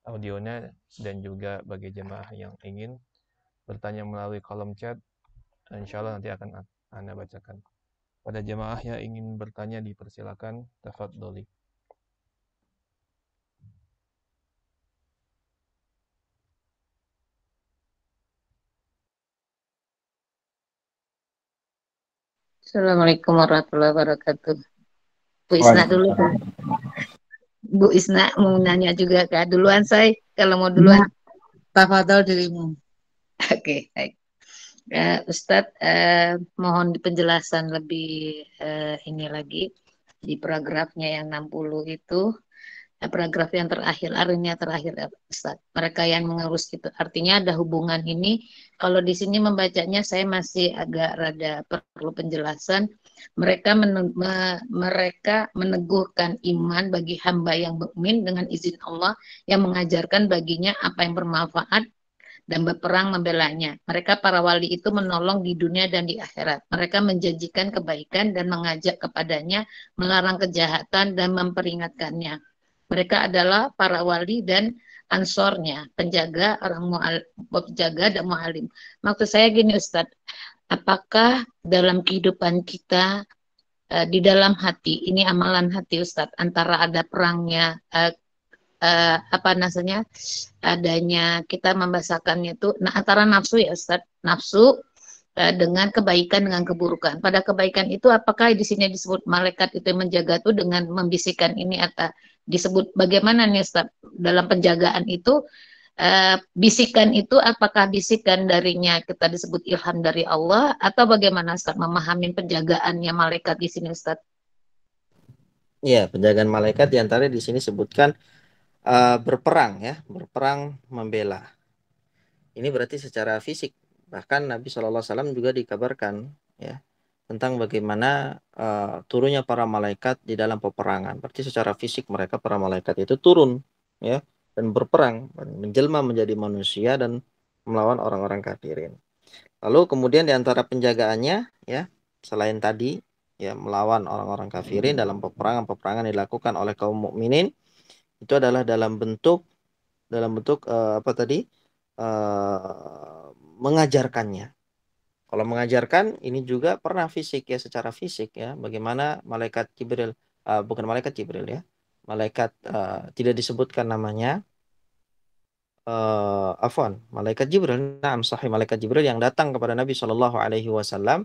audionya dan juga bagi jemaah yang ingin bertanya melalui kolom chat, insya Allah nanti akan Anda bacakan. Pada jemaah yang ingin bertanya dipersilakan, tafadholi. Assalamualaikum warahmatullahi wabarakatuh. Bu Isna dulu. Kan? Bu Isna mau nanya juga kan Duluan saya kalau mau duluan. Tafadhol dirimu. Oke, baik. Uh, Ustadz, uh, mohon penjelasan lebih uh, ini lagi di paragrafnya yang 60 itu Nah, paragraf yang terakhir, artinya terakhir ya, Ustaz. Mereka yang mengurus itu. Artinya ada hubungan ini. Kalau di sini membacanya saya masih agak rada perlu penjelasan. Mereka men me mereka meneguhkan iman bagi hamba yang mukmin dengan izin Allah yang mengajarkan baginya apa yang bermanfaat dan berperang membelanya. Mereka para wali itu menolong di dunia dan di akhirat. Mereka menjanjikan kebaikan dan mengajak kepadanya, melarang kejahatan dan memperingatkannya. Mereka adalah para wali dan ansornya, penjaga orang mual, penjaga dan mualim. Maksud saya gini Ustadz, apakah dalam kehidupan kita uh, di dalam hati ini amalan hati Ustadz antara ada perangnya uh, uh, apa namanya adanya kita membahasakannya itu nah antara nafsu ya Ustadz nafsu Eh, dengan kebaikan dengan keburukan. Pada kebaikan itu apakah di sini disebut malaikat itu yang menjaga itu dengan membisikkan ini atau disebut bagaimana nih Ustaz dalam penjagaan itu eh, bisikan itu apakah bisikan darinya kita disebut ilham dari Allah atau bagaimana Ustaz memahami penjagaannya malaikat di sini Ustaz? Iya, penjagaan malaikat diantara di sini sebutkan uh, eh, berperang ya, berperang membela. Ini berarti secara fisik bahkan Nabi Shallallahu Alaihi Wasallam juga dikabarkan ya tentang bagaimana uh, turunnya para malaikat di dalam peperangan. Berarti secara fisik mereka para malaikat itu turun ya dan berperang menjelma menjadi manusia dan melawan orang-orang kafirin. Lalu kemudian di antara penjagaannya ya selain tadi ya melawan orang-orang kafirin dalam peperangan-peperangan dilakukan oleh kaum mukminin itu adalah dalam bentuk dalam bentuk uh, apa tadi uh, mengajarkannya. Kalau mengajarkan ini juga pernah fisik ya secara fisik ya bagaimana malaikat Jibril uh, bukan malaikat Jibril ya malaikat uh, tidak disebutkan namanya uh, Afwan malaikat Jibril nam sahih malaikat Jibril yang datang kepada Nabi Shallallahu Alaihi Wasallam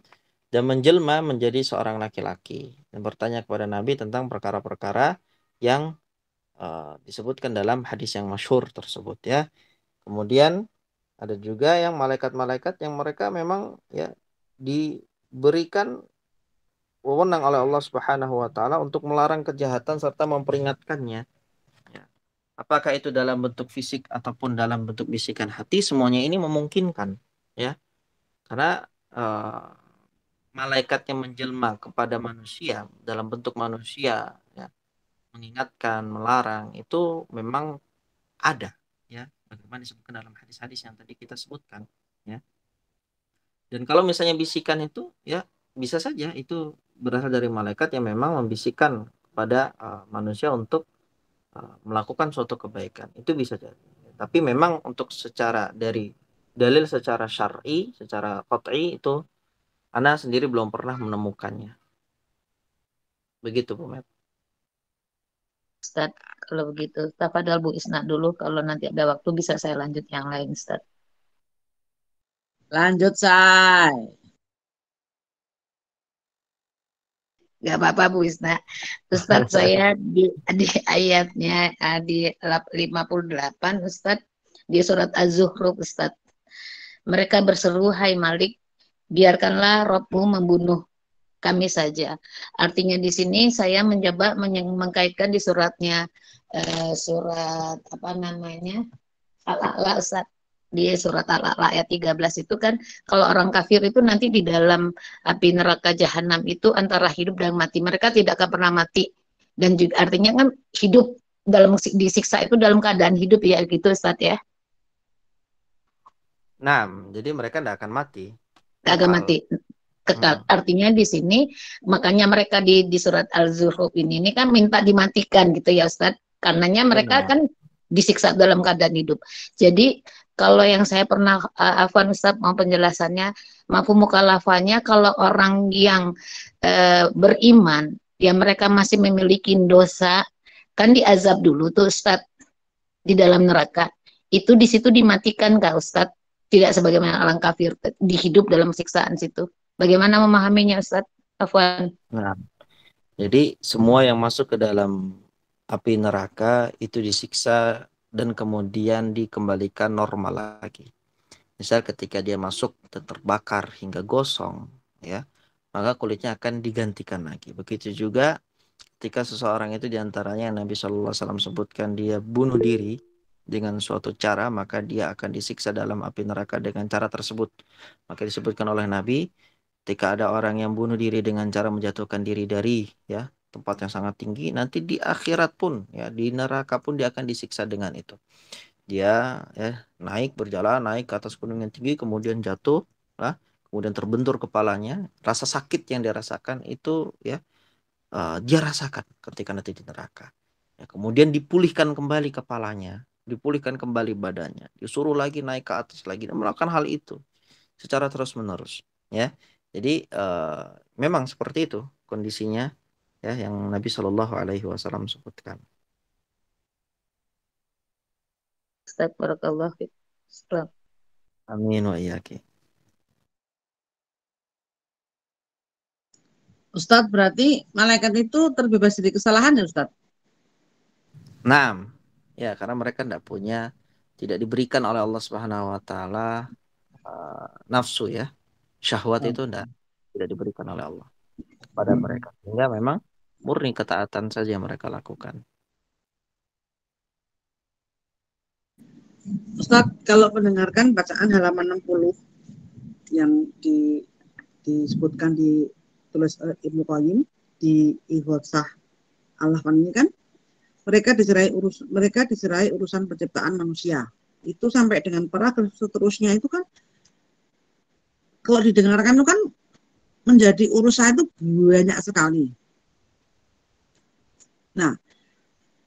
dan menjelma menjadi seorang laki-laki dan bertanya kepada Nabi tentang perkara-perkara yang uh, disebutkan dalam hadis yang masyhur tersebut ya kemudian ada juga yang malaikat-malaikat yang mereka memang ya diberikan wewenang oleh Allah Subhanahu wa taala untuk melarang kejahatan serta memperingatkannya. Ya. Apakah itu dalam bentuk fisik ataupun dalam bentuk bisikan hati, semuanya ini memungkinkan, ya. Karena uh, malaikat yang menjelma kepada manusia dalam bentuk manusia, ya, mengingatkan, melarang itu memang ada, ya bagaimana disebutkan dalam hadis-hadis yang tadi kita sebutkan ya dan kalau misalnya bisikan itu ya bisa saja itu berasal dari malaikat yang memang membisikkan kepada uh, manusia untuk uh, melakukan suatu kebaikan itu bisa jadi tapi memang untuk secara dari dalil secara syar'i secara qat'i itu Ana sendiri belum pernah menemukannya begitu Bu Ustaz kalau begitu. Tafadhal Bu Isna dulu kalau nanti ada waktu bisa saya lanjut yang lain Ustaz. Lanjut saya. Gak apa-apa Bu Isna. Ustaz saya di, di ayatnya eh, di 58 Ustaz di surat az zukhruf Ustaz. Mereka berseru, "Hai Malik, biarkanlah Robmu membunuh kami saja." Artinya di sini saya mencoba mengkaitkan di suratnya Eh, surat apa namanya al-a'la dia surat al-a'la ayat 13 itu kan kalau orang kafir itu nanti di dalam api neraka jahanam itu antara hidup dan mati mereka tidak akan pernah mati dan juga artinya kan hidup dalam disiksa itu dalam keadaan hidup ya gitu saat ya. Nah, jadi mereka tidak akan mati. Tidak akan mati. Kekal. Hmm. Artinya di sini makanya mereka di di surat Al-Zuhruf ini ini kan minta dimatikan gitu ya Ustaz karenanya mereka Benar. Iya. kan disiksa dalam keadaan hidup. Jadi kalau yang saya pernah uh, Afwan Ustaz mau penjelasannya mampu mukalafanya kalau orang yang uh, beriman ya mereka masih memiliki dosa kan diazab dulu tuh Ustaz di dalam neraka itu di situ dimatikan kak Ustaz tidak sebagaimana orang kafir eh, dihidup dalam siksaan situ bagaimana memahaminya Ustaz Afwan nah, jadi semua yang masuk ke dalam api neraka itu disiksa dan kemudian dikembalikan normal lagi. Misal ketika dia masuk terbakar hingga gosong, ya, maka kulitnya akan digantikan lagi. Begitu juga ketika seseorang itu diantaranya yang Nabi Shallallahu Alaihi Wasallam sebutkan dia bunuh diri dengan suatu cara, maka dia akan disiksa dalam api neraka dengan cara tersebut. Maka disebutkan oleh Nabi, ketika ada orang yang bunuh diri dengan cara menjatuhkan diri dari ya tempat yang sangat tinggi nanti di akhirat pun ya di neraka pun dia akan disiksa dengan itu dia ya naik berjalan naik ke atas gunung yang tinggi kemudian jatuh lah kemudian terbentur kepalanya rasa sakit yang dirasakan itu ya uh, dia rasakan ketika nanti di neraka ya, kemudian dipulihkan kembali kepalanya dipulihkan kembali badannya disuruh lagi naik ke atas lagi dan melakukan hal itu secara terus menerus ya jadi uh, memang seperti itu kondisinya ya yang Nabi Shallallahu Alaihi Wasallam sebutkan. Amin wa iyaki. Ustadz berarti malaikat itu terbebas dari kesalahan ya Ustadz? Enam. ya karena mereka tidak punya, tidak diberikan oleh Allah Subhanahu Wa Taala uh, nafsu ya, syahwat hmm. itu tidak tidak diberikan oleh Allah pada mereka sehingga memang murni ketaatan saja mereka lakukan. Ustaz, kalau mendengarkan bacaan halaman 60 yang di, disebutkan di tulis eh, Ibnu Qayyim di Ihwasah Allah ini kan mereka diserai urus mereka diserai urusan penciptaan manusia. Itu sampai dengan paragraf seterusnya itu kan kalau didengarkan itu kan menjadi urusan itu banyak sekali Nah,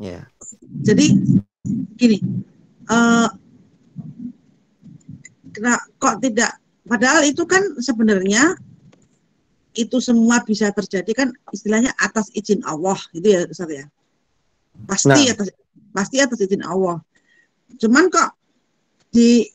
yeah. jadi gini, uh, kok tidak? Padahal itu kan sebenarnya itu semua bisa terjadi kan istilahnya atas izin Allah gitu ya Ustaz ya. Pasti nah. atas pasti atas izin Allah. Cuman kok di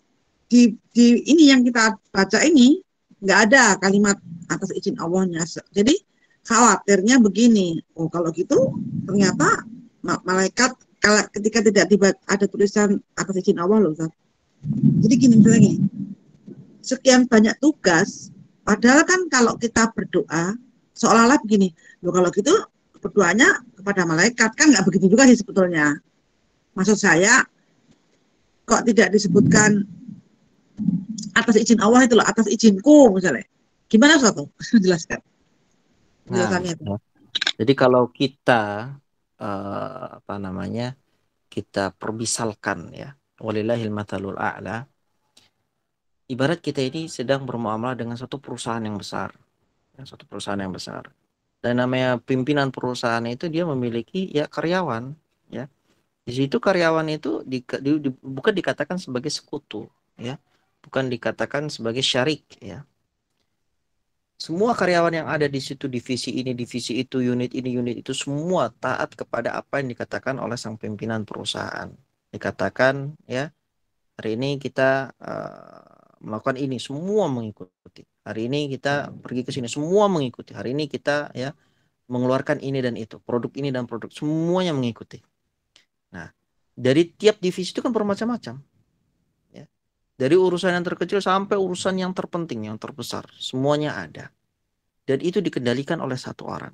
di di ini yang kita baca ini nggak ada kalimat atas izin Allahnya. Jadi khawatirnya begini oh kalau gitu ternyata malaikat kalau ketika tidak tiba ada tulisan atas izin Allah loh jadi gini misalnya sekian banyak tugas padahal kan kalau kita berdoa seolah-olah begini loh kalau gitu berdoanya kepada malaikat kan nggak begitu juga sih sebetulnya maksud saya kok tidak disebutkan atas izin Allah itu loh atas izinku misalnya gimana suatu? jelaskan Nah, ya. Jadi kalau kita uh, apa namanya kita perbisalkan ya walillahil matalul a'la ibarat kita ini sedang bermuamalah dengan satu perusahaan yang besar ya, suatu perusahaan yang besar dan namanya pimpinan perusahaan itu dia memiliki ya karyawan ya di situ karyawan itu di, di, di, bukan dikatakan sebagai sekutu ya bukan dikatakan sebagai syarik ya semua karyawan yang ada di situ, divisi ini, divisi itu, unit ini, unit itu, semua taat kepada apa yang dikatakan oleh sang pimpinan perusahaan. Dikatakan, ya, hari ini kita uh, melakukan ini, semua mengikuti. Hari ini kita pergi ke sini, semua mengikuti. Hari ini kita, ya, mengeluarkan ini dan itu, produk ini dan produk, semuanya mengikuti. Nah, dari tiap divisi itu kan bermacam-macam dari urusan yang terkecil sampai urusan yang terpenting, yang terbesar, semuanya ada. Dan itu dikendalikan oleh satu orang.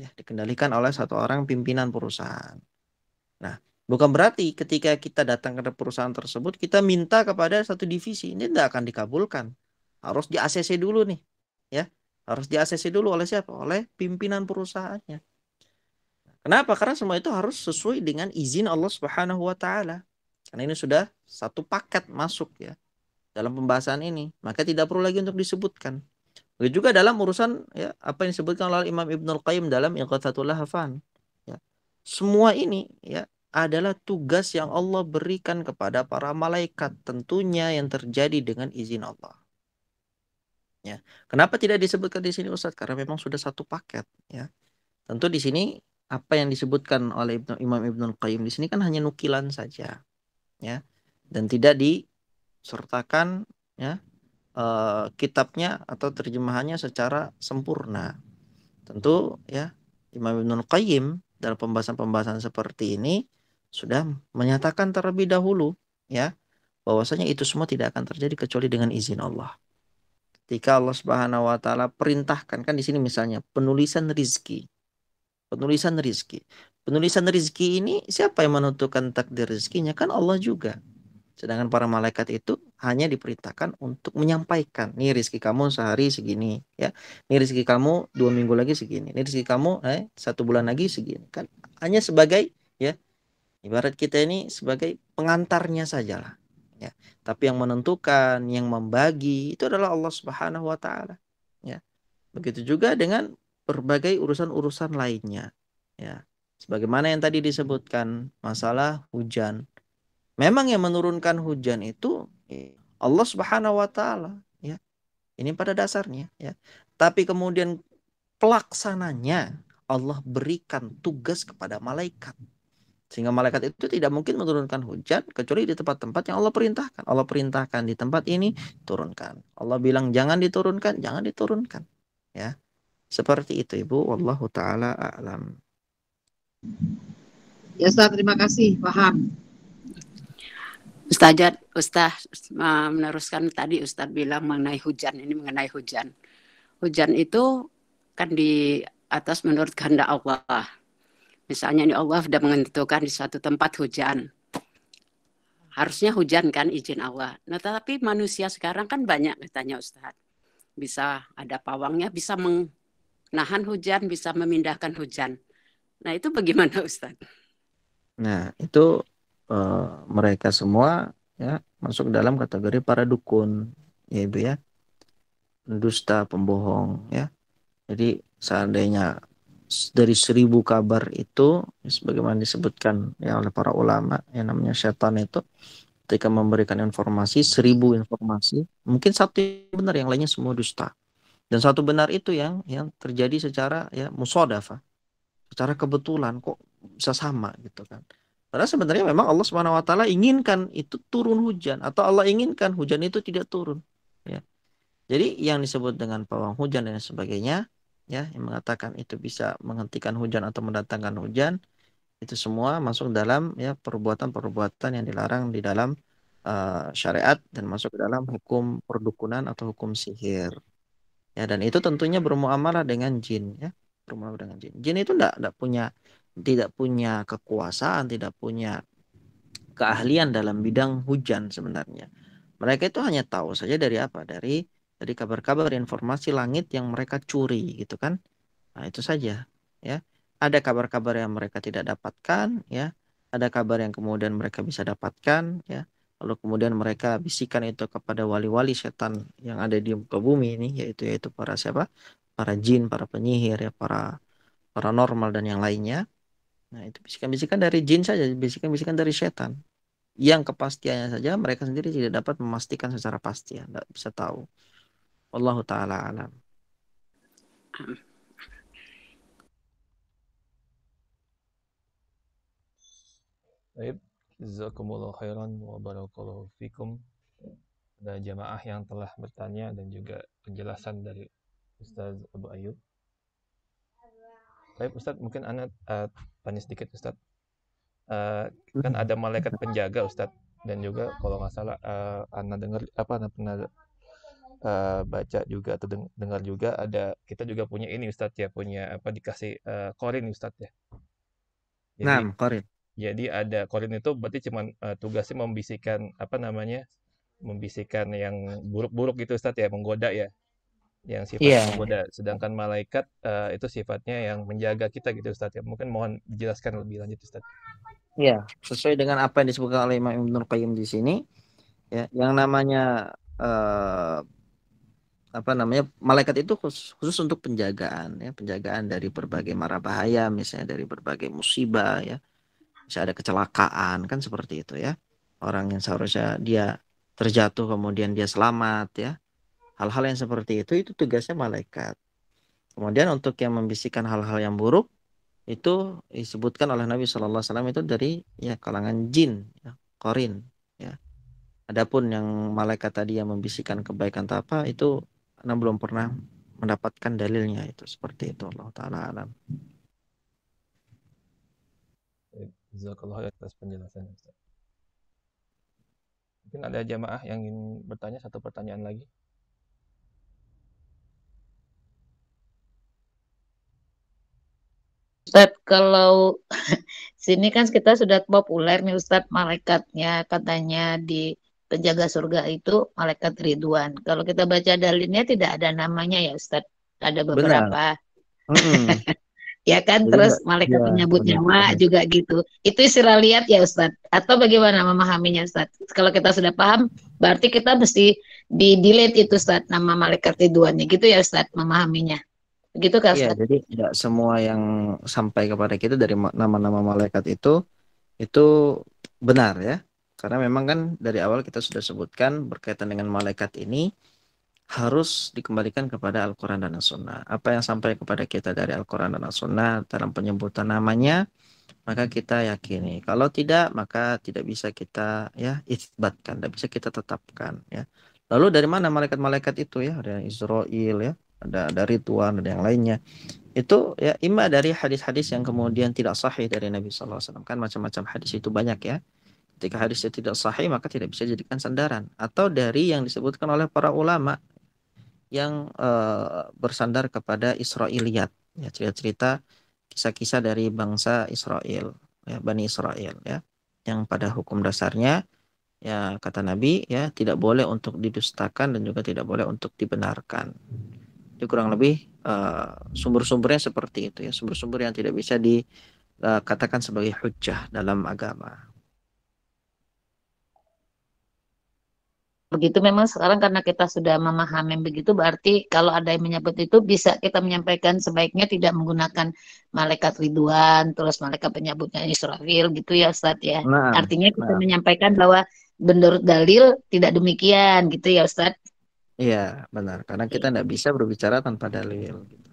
Ya, dikendalikan oleh satu orang pimpinan perusahaan. Nah, bukan berarti ketika kita datang ke perusahaan tersebut, kita minta kepada satu divisi. Ini tidak akan dikabulkan. Harus di ACC dulu nih. ya Harus di ACC dulu oleh siapa? Oleh pimpinan perusahaannya. Kenapa? Karena semua itu harus sesuai dengan izin Allah Subhanahu wa taala. Karena ini sudah satu paket masuk ya dalam pembahasan ini. Maka tidak perlu lagi untuk disebutkan. Begitu juga dalam urusan ya apa yang disebutkan oleh Imam Ibnul Qayyim dalam Iqtathatul Hafan. Ya. Semua ini ya adalah tugas yang Allah berikan kepada para malaikat tentunya yang terjadi dengan izin Allah. Ya. Kenapa tidak disebutkan di sini Ustaz? Karena memang sudah satu paket ya. Tentu di sini apa yang disebutkan oleh Ibnu, Imam Ibnu Qayyim di sini kan hanya nukilan saja ya dan tidak disertakan ya e, kitabnya atau terjemahannya secara sempurna. Tentu ya Imam Ibnul Qayyim dalam pembahasan-pembahasan seperti ini sudah menyatakan terlebih dahulu ya bahwasanya itu semua tidak akan terjadi kecuali dengan izin Allah. Ketika Allah Subhanahu wa taala perintahkan kan di sini misalnya penulisan rizki. Penulisan rizki. Penulisan rezeki ini siapa yang menentukan takdir rezekinya Kan Allah juga. Sedangkan para malaikat itu hanya diperintahkan untuk menyampaikan, nih rezeki kamu sehari segini, ya, nih rezeki kamu dua minggu lagi segini, nih rezeki kamu eh, satu bulan lagi segini, kan hanya sebagai ya ibarat kita ini sebagai pengantarnya sajalah, ya. Tapi yang menentukan, yang membagi itu adalah Allah Subhanahu Wa Taala, ya. Begitu juga dengan berbagai urusan-urusan lainnya, ya. Sebagaimana yang tadi disebutkan, masalah hujan. Memang yang menurunkan hujan itu ya, Allah Subhanahu wa taala, ya. Ini pada dasarnya, ya. Tapi kemudian pelaksananya Allah berikan tugas kepada malaikat. Sehingga malaikat itu tidak mungkin menurunkan hujan kecuali di tempat-tempat yang Allah perintahkan. Allah perintahkan di tempat ini turunkan. Allah bilang jangan diturunkan, jangan diturunkan. Ya. Seperti itu Ibu, wallahu taala a'lam. Ya Ustaz, terima kasih, paham. Ustaz, Ustaz eh, meneruskan tadi Ustaz bilang mengenai hujan, ini mengenai hujan. Hujan itu kan di atas menurut kehendak Allah. Misalnya ini Allah sudah menentukan di suatu tempat hujan. Harusnya hujan kan izin Allah. Nah tetapi manusia sekarang kan banyak katanya Ustaz. Bisa ada pawangnya, bisa menahan hujan, bisa memindahkan hujan. Nah itu bagaimana Ustadz? Nah itu uh, mereka semua ya masuk dalam kategori para dukun ya ibu ya dusta pembohong ya jadi seandainya dari seribu kabar itu ya, sebagaimana disebutkan ya oleh para ulama yang namanya setan itu ketika memberikan informasi seribu informasi mungkin satu benar yang lainnya semua dusta dan satu benar itu yang yang terjadi secara ya musodafa secara kebetulan kok bisa sama gitu kan. Padahal sebenarnya memang Allah Subhanahu wa taala inginkan itu turun hujan atau Allah inginkan hujan itu tidak turun, ya. Jadi yang disebut dengan pawang hujan dan sebagainya, ya, yang mengatakan itu bisa menghentikan hujan atau mendatangkan hujan, itu semua masuk dalam ya perbuatan-perbuatan yang dilarang di dalam uh, syariat dan masuk ke dalam hukum perdukunan atau hukum sihir. Ya, dan itu tentunya bermuamalah dengan jin, ya rumah dengan jin. Jin itu tidak tidak punya tidak punya kekuasaan, tidak punya keahlian dalam bidang hujan sebenarnya. Mereka itu hanya tahu saja dari apa? Dari dari kabar-kabar informasi langit yang mereka curi gitu kan. Nah, itu saja ya. Ada kabar-kabar yang mereka tidak dapatkan ya. Ada kabar yang kemudian mereka bisa dapatkan ya. Lalu kemudian mereka bisikan itu kepada wali-wali setan yang ada di muka bumi ini yaitu yaitu para siapa? para jin, para penyihir, ya para paranormal dan yang lainnya. Nah, itu bisikan-bisikan dari jin saja, bisikan-bisikan dari setan. Yang kepastiannya saja mereka sendiri tidak dapat memastikan secara pasti, ya. tidak bisa tahu. Allah taala alam. Baik, jazakumullah khairan wa barakallahu fikum. Ada jamaah yang telah bertanya dan juga penjelasan dari Ustaz Abu Ayub. Baik Ustaz, mungkin anak uh, eh, tanya sedikit Ustaz. Uh, kan ada malaikat penjaga Ustaz dan juga kalau nggak salah uh, Anda dengar apa Anda pernah uh, baca juga atau dengar juga ada kita juga punya ini Ustaz ya punya apa dikasih uh, korin Ustaz ya. Jadi, nah, korin. Jadi ada korin itu berarti cuma uh, tugasnya membisikkan apa namanya membisikkan yang buruk-buruk gitu Ustaz ya, menggoda ya yang sifat yeah. Iya. menggoda. Sedangkan malaikat uh, itu sifatnya yang menjaga kita gitu Ustaz. Ya. Mungkin mohon dijelaskan lebih lanjut Ustaz. Ya, yeah. sesuai dengan apa yang disebutkan oleh Imam Ibnu Qayyim di sini, ya, yang namanya uh, apa namanya malaikat itu khusus, khusus untuk penjagaan ya, penjagaan dari berbagai mara bahaya, misalnya dari berbagai musibah ya. Bisa ada kecelakaan kan seperti itu ya. Orang yang seharusnya dia terjatuh kemudian dia selamat ya Hal-hal yang seperti itu itu tugasnya malaikat. Kemudian untuk yang membisikkan hal-hal yang buruk itu disebutkan oleh Nabi Shallallahu Alaihi Wasallam itu dari ya kalangan jin, ya, korin. Ya. Adapun yang malaikat tadi yang membisikkan kebaikan atau apa itu anda belum pernah mendapatkan dalilnya itu seperti itu Allah Taala alam. Jazakallah atas penjelasannya Mungkin ada jamaah yang ingin bertanya satu pertanyaan lagi. Ustaz, kalau sini kan kita sudah populer nih Ustadz malaikatnya katanya di penjaga surga itu malaikat Ridwan. Kalau kita baca dalilnya tidak ada namanya ya Ustadz. Ada beberapa. -hmm. ya kan terus malaikat ya, menyebut benar, nyawa juga gitu. Itu istilah lihat ya Ustadz. Atau bagaimana memahaminya Ustadz? Kalau kita sudah paham berarti kita mesti di delete itu Ustadz nama malaikat Ridwannya gitu ya Ustadz memahaminya gitu kan? Iya, jadi tidak semua yang sampai kepada kita dari nama-nama malaikat itu itu benar ya. Karena memang kan dari awal kita sudah sebutkan berkaitan dengan malaikat ini harus dikembalikan kepada Al-Quran dan As-Sunnah. Apa yang sampai kepada kita dari Al-Quran dan As-Sunnah dalam penyebutan namanya, maka kita yakini. Kalau tidak, maka tidak bisa kita ya isbatkan, tidak bisa kita tetapkan ya. Lalu dari mana malaikat-malaikat itu ya? Dari Israel ya, ada ada ritual ada yang lainnya itu ya ima dari hadis-hadis yang kemudian tidak sahih dari Nabi SAW kan macam-macam hadis itu banyak ya ketika hadisnya tidak sahih maka tidak bisa dijadikan sandaran atau dari yang disebutkan oleh para ulama yang e, bersandar kepada Israiliyat ya cerita-cerita kisah-kisah dari bangsa Israel ya Bani Israel ya yang pada hukum dasarnya ya kata Nabi ya tidak boleh untuk didustakan dan juga tidak boleh untuk dibenarkan itu kurang lebih uh, sumber-sumbernya seperti itu ya sumber-sumber yang tidak bisa dikatakan eh, sebagai hujah dalam agama begitu memang sekarang karena kita sudah memahami begitu berarti kalau ada yang menyebut itu bisa kita menyampaikan sebaiknya tidak menggunakan malaikat Ridwan terus malaikat penyebutnya Israfil gitu ya Ustadz ya nah, artinya kita nah. menyampaikan bahwa menurut dalil tidak demikian gitu ya Ustadz Iya, benar. Karena iya. kita tidak bisa berbicara tanpa dalil. Gitu.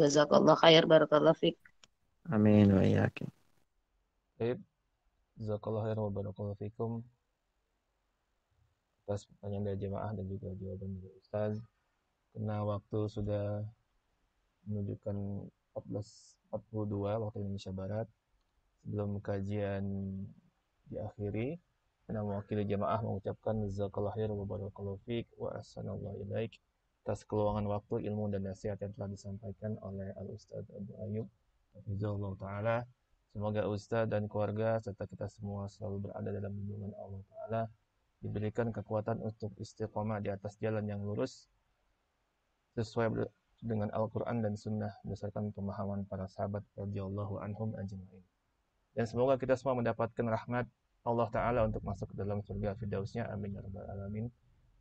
Jazakallah khair barakallah fiq. Amin wa yakin. Baik. Jazakallah khair wa barakallah fiqum. Atas pertanyaan dari jemaah dan juga jawaban dari Ustaz. Karena waktu sudah menunjukkan 14.42 waktu Indonesia Barat. Sebelum kajian diakhiri, Nah, mewakili jamaah mengucapkan jazakallahu khair wa barakallahu fiik wa ahsanallahu ilaik atas keluangan waktu, ilmu dan nasihat yang telah disampaikan oleh Al Ustaz Abu Ayub. Jazakallahu taala. Semoga Ustaz dan keluarga serta kita semua selalu berada dalam lindungan Allah taala. Diberikan kekuatan untuk istiqomah di atas jalan yang lurus sesuai dengan Al-Quran dan Sunnah berdasarkan pemahaman para sahabat radhiyallahu anhum ajma'in. Dan semoga kita semua mendapatkan rahmat Allah Ta'ala untuk masuk ke dalam surga Firdausnya. Amin. Ya Rabbal Alamin.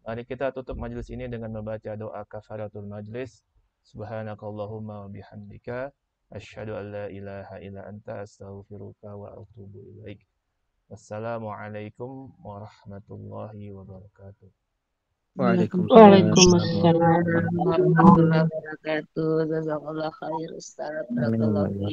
Mari kita tutup majelis ini dengan membaca doa kafaratul majelis. Subhanakallahumma bihamdika. Asyhadu an la ilaha illa anta astaghfiruka wa atubu ilaik. Wassalamualaikum warahmatullahi wabarakatuh. Waalaikumsalam warahmatullahi wabarakatuh. Jazakallah khair Ustaz. Barakallahu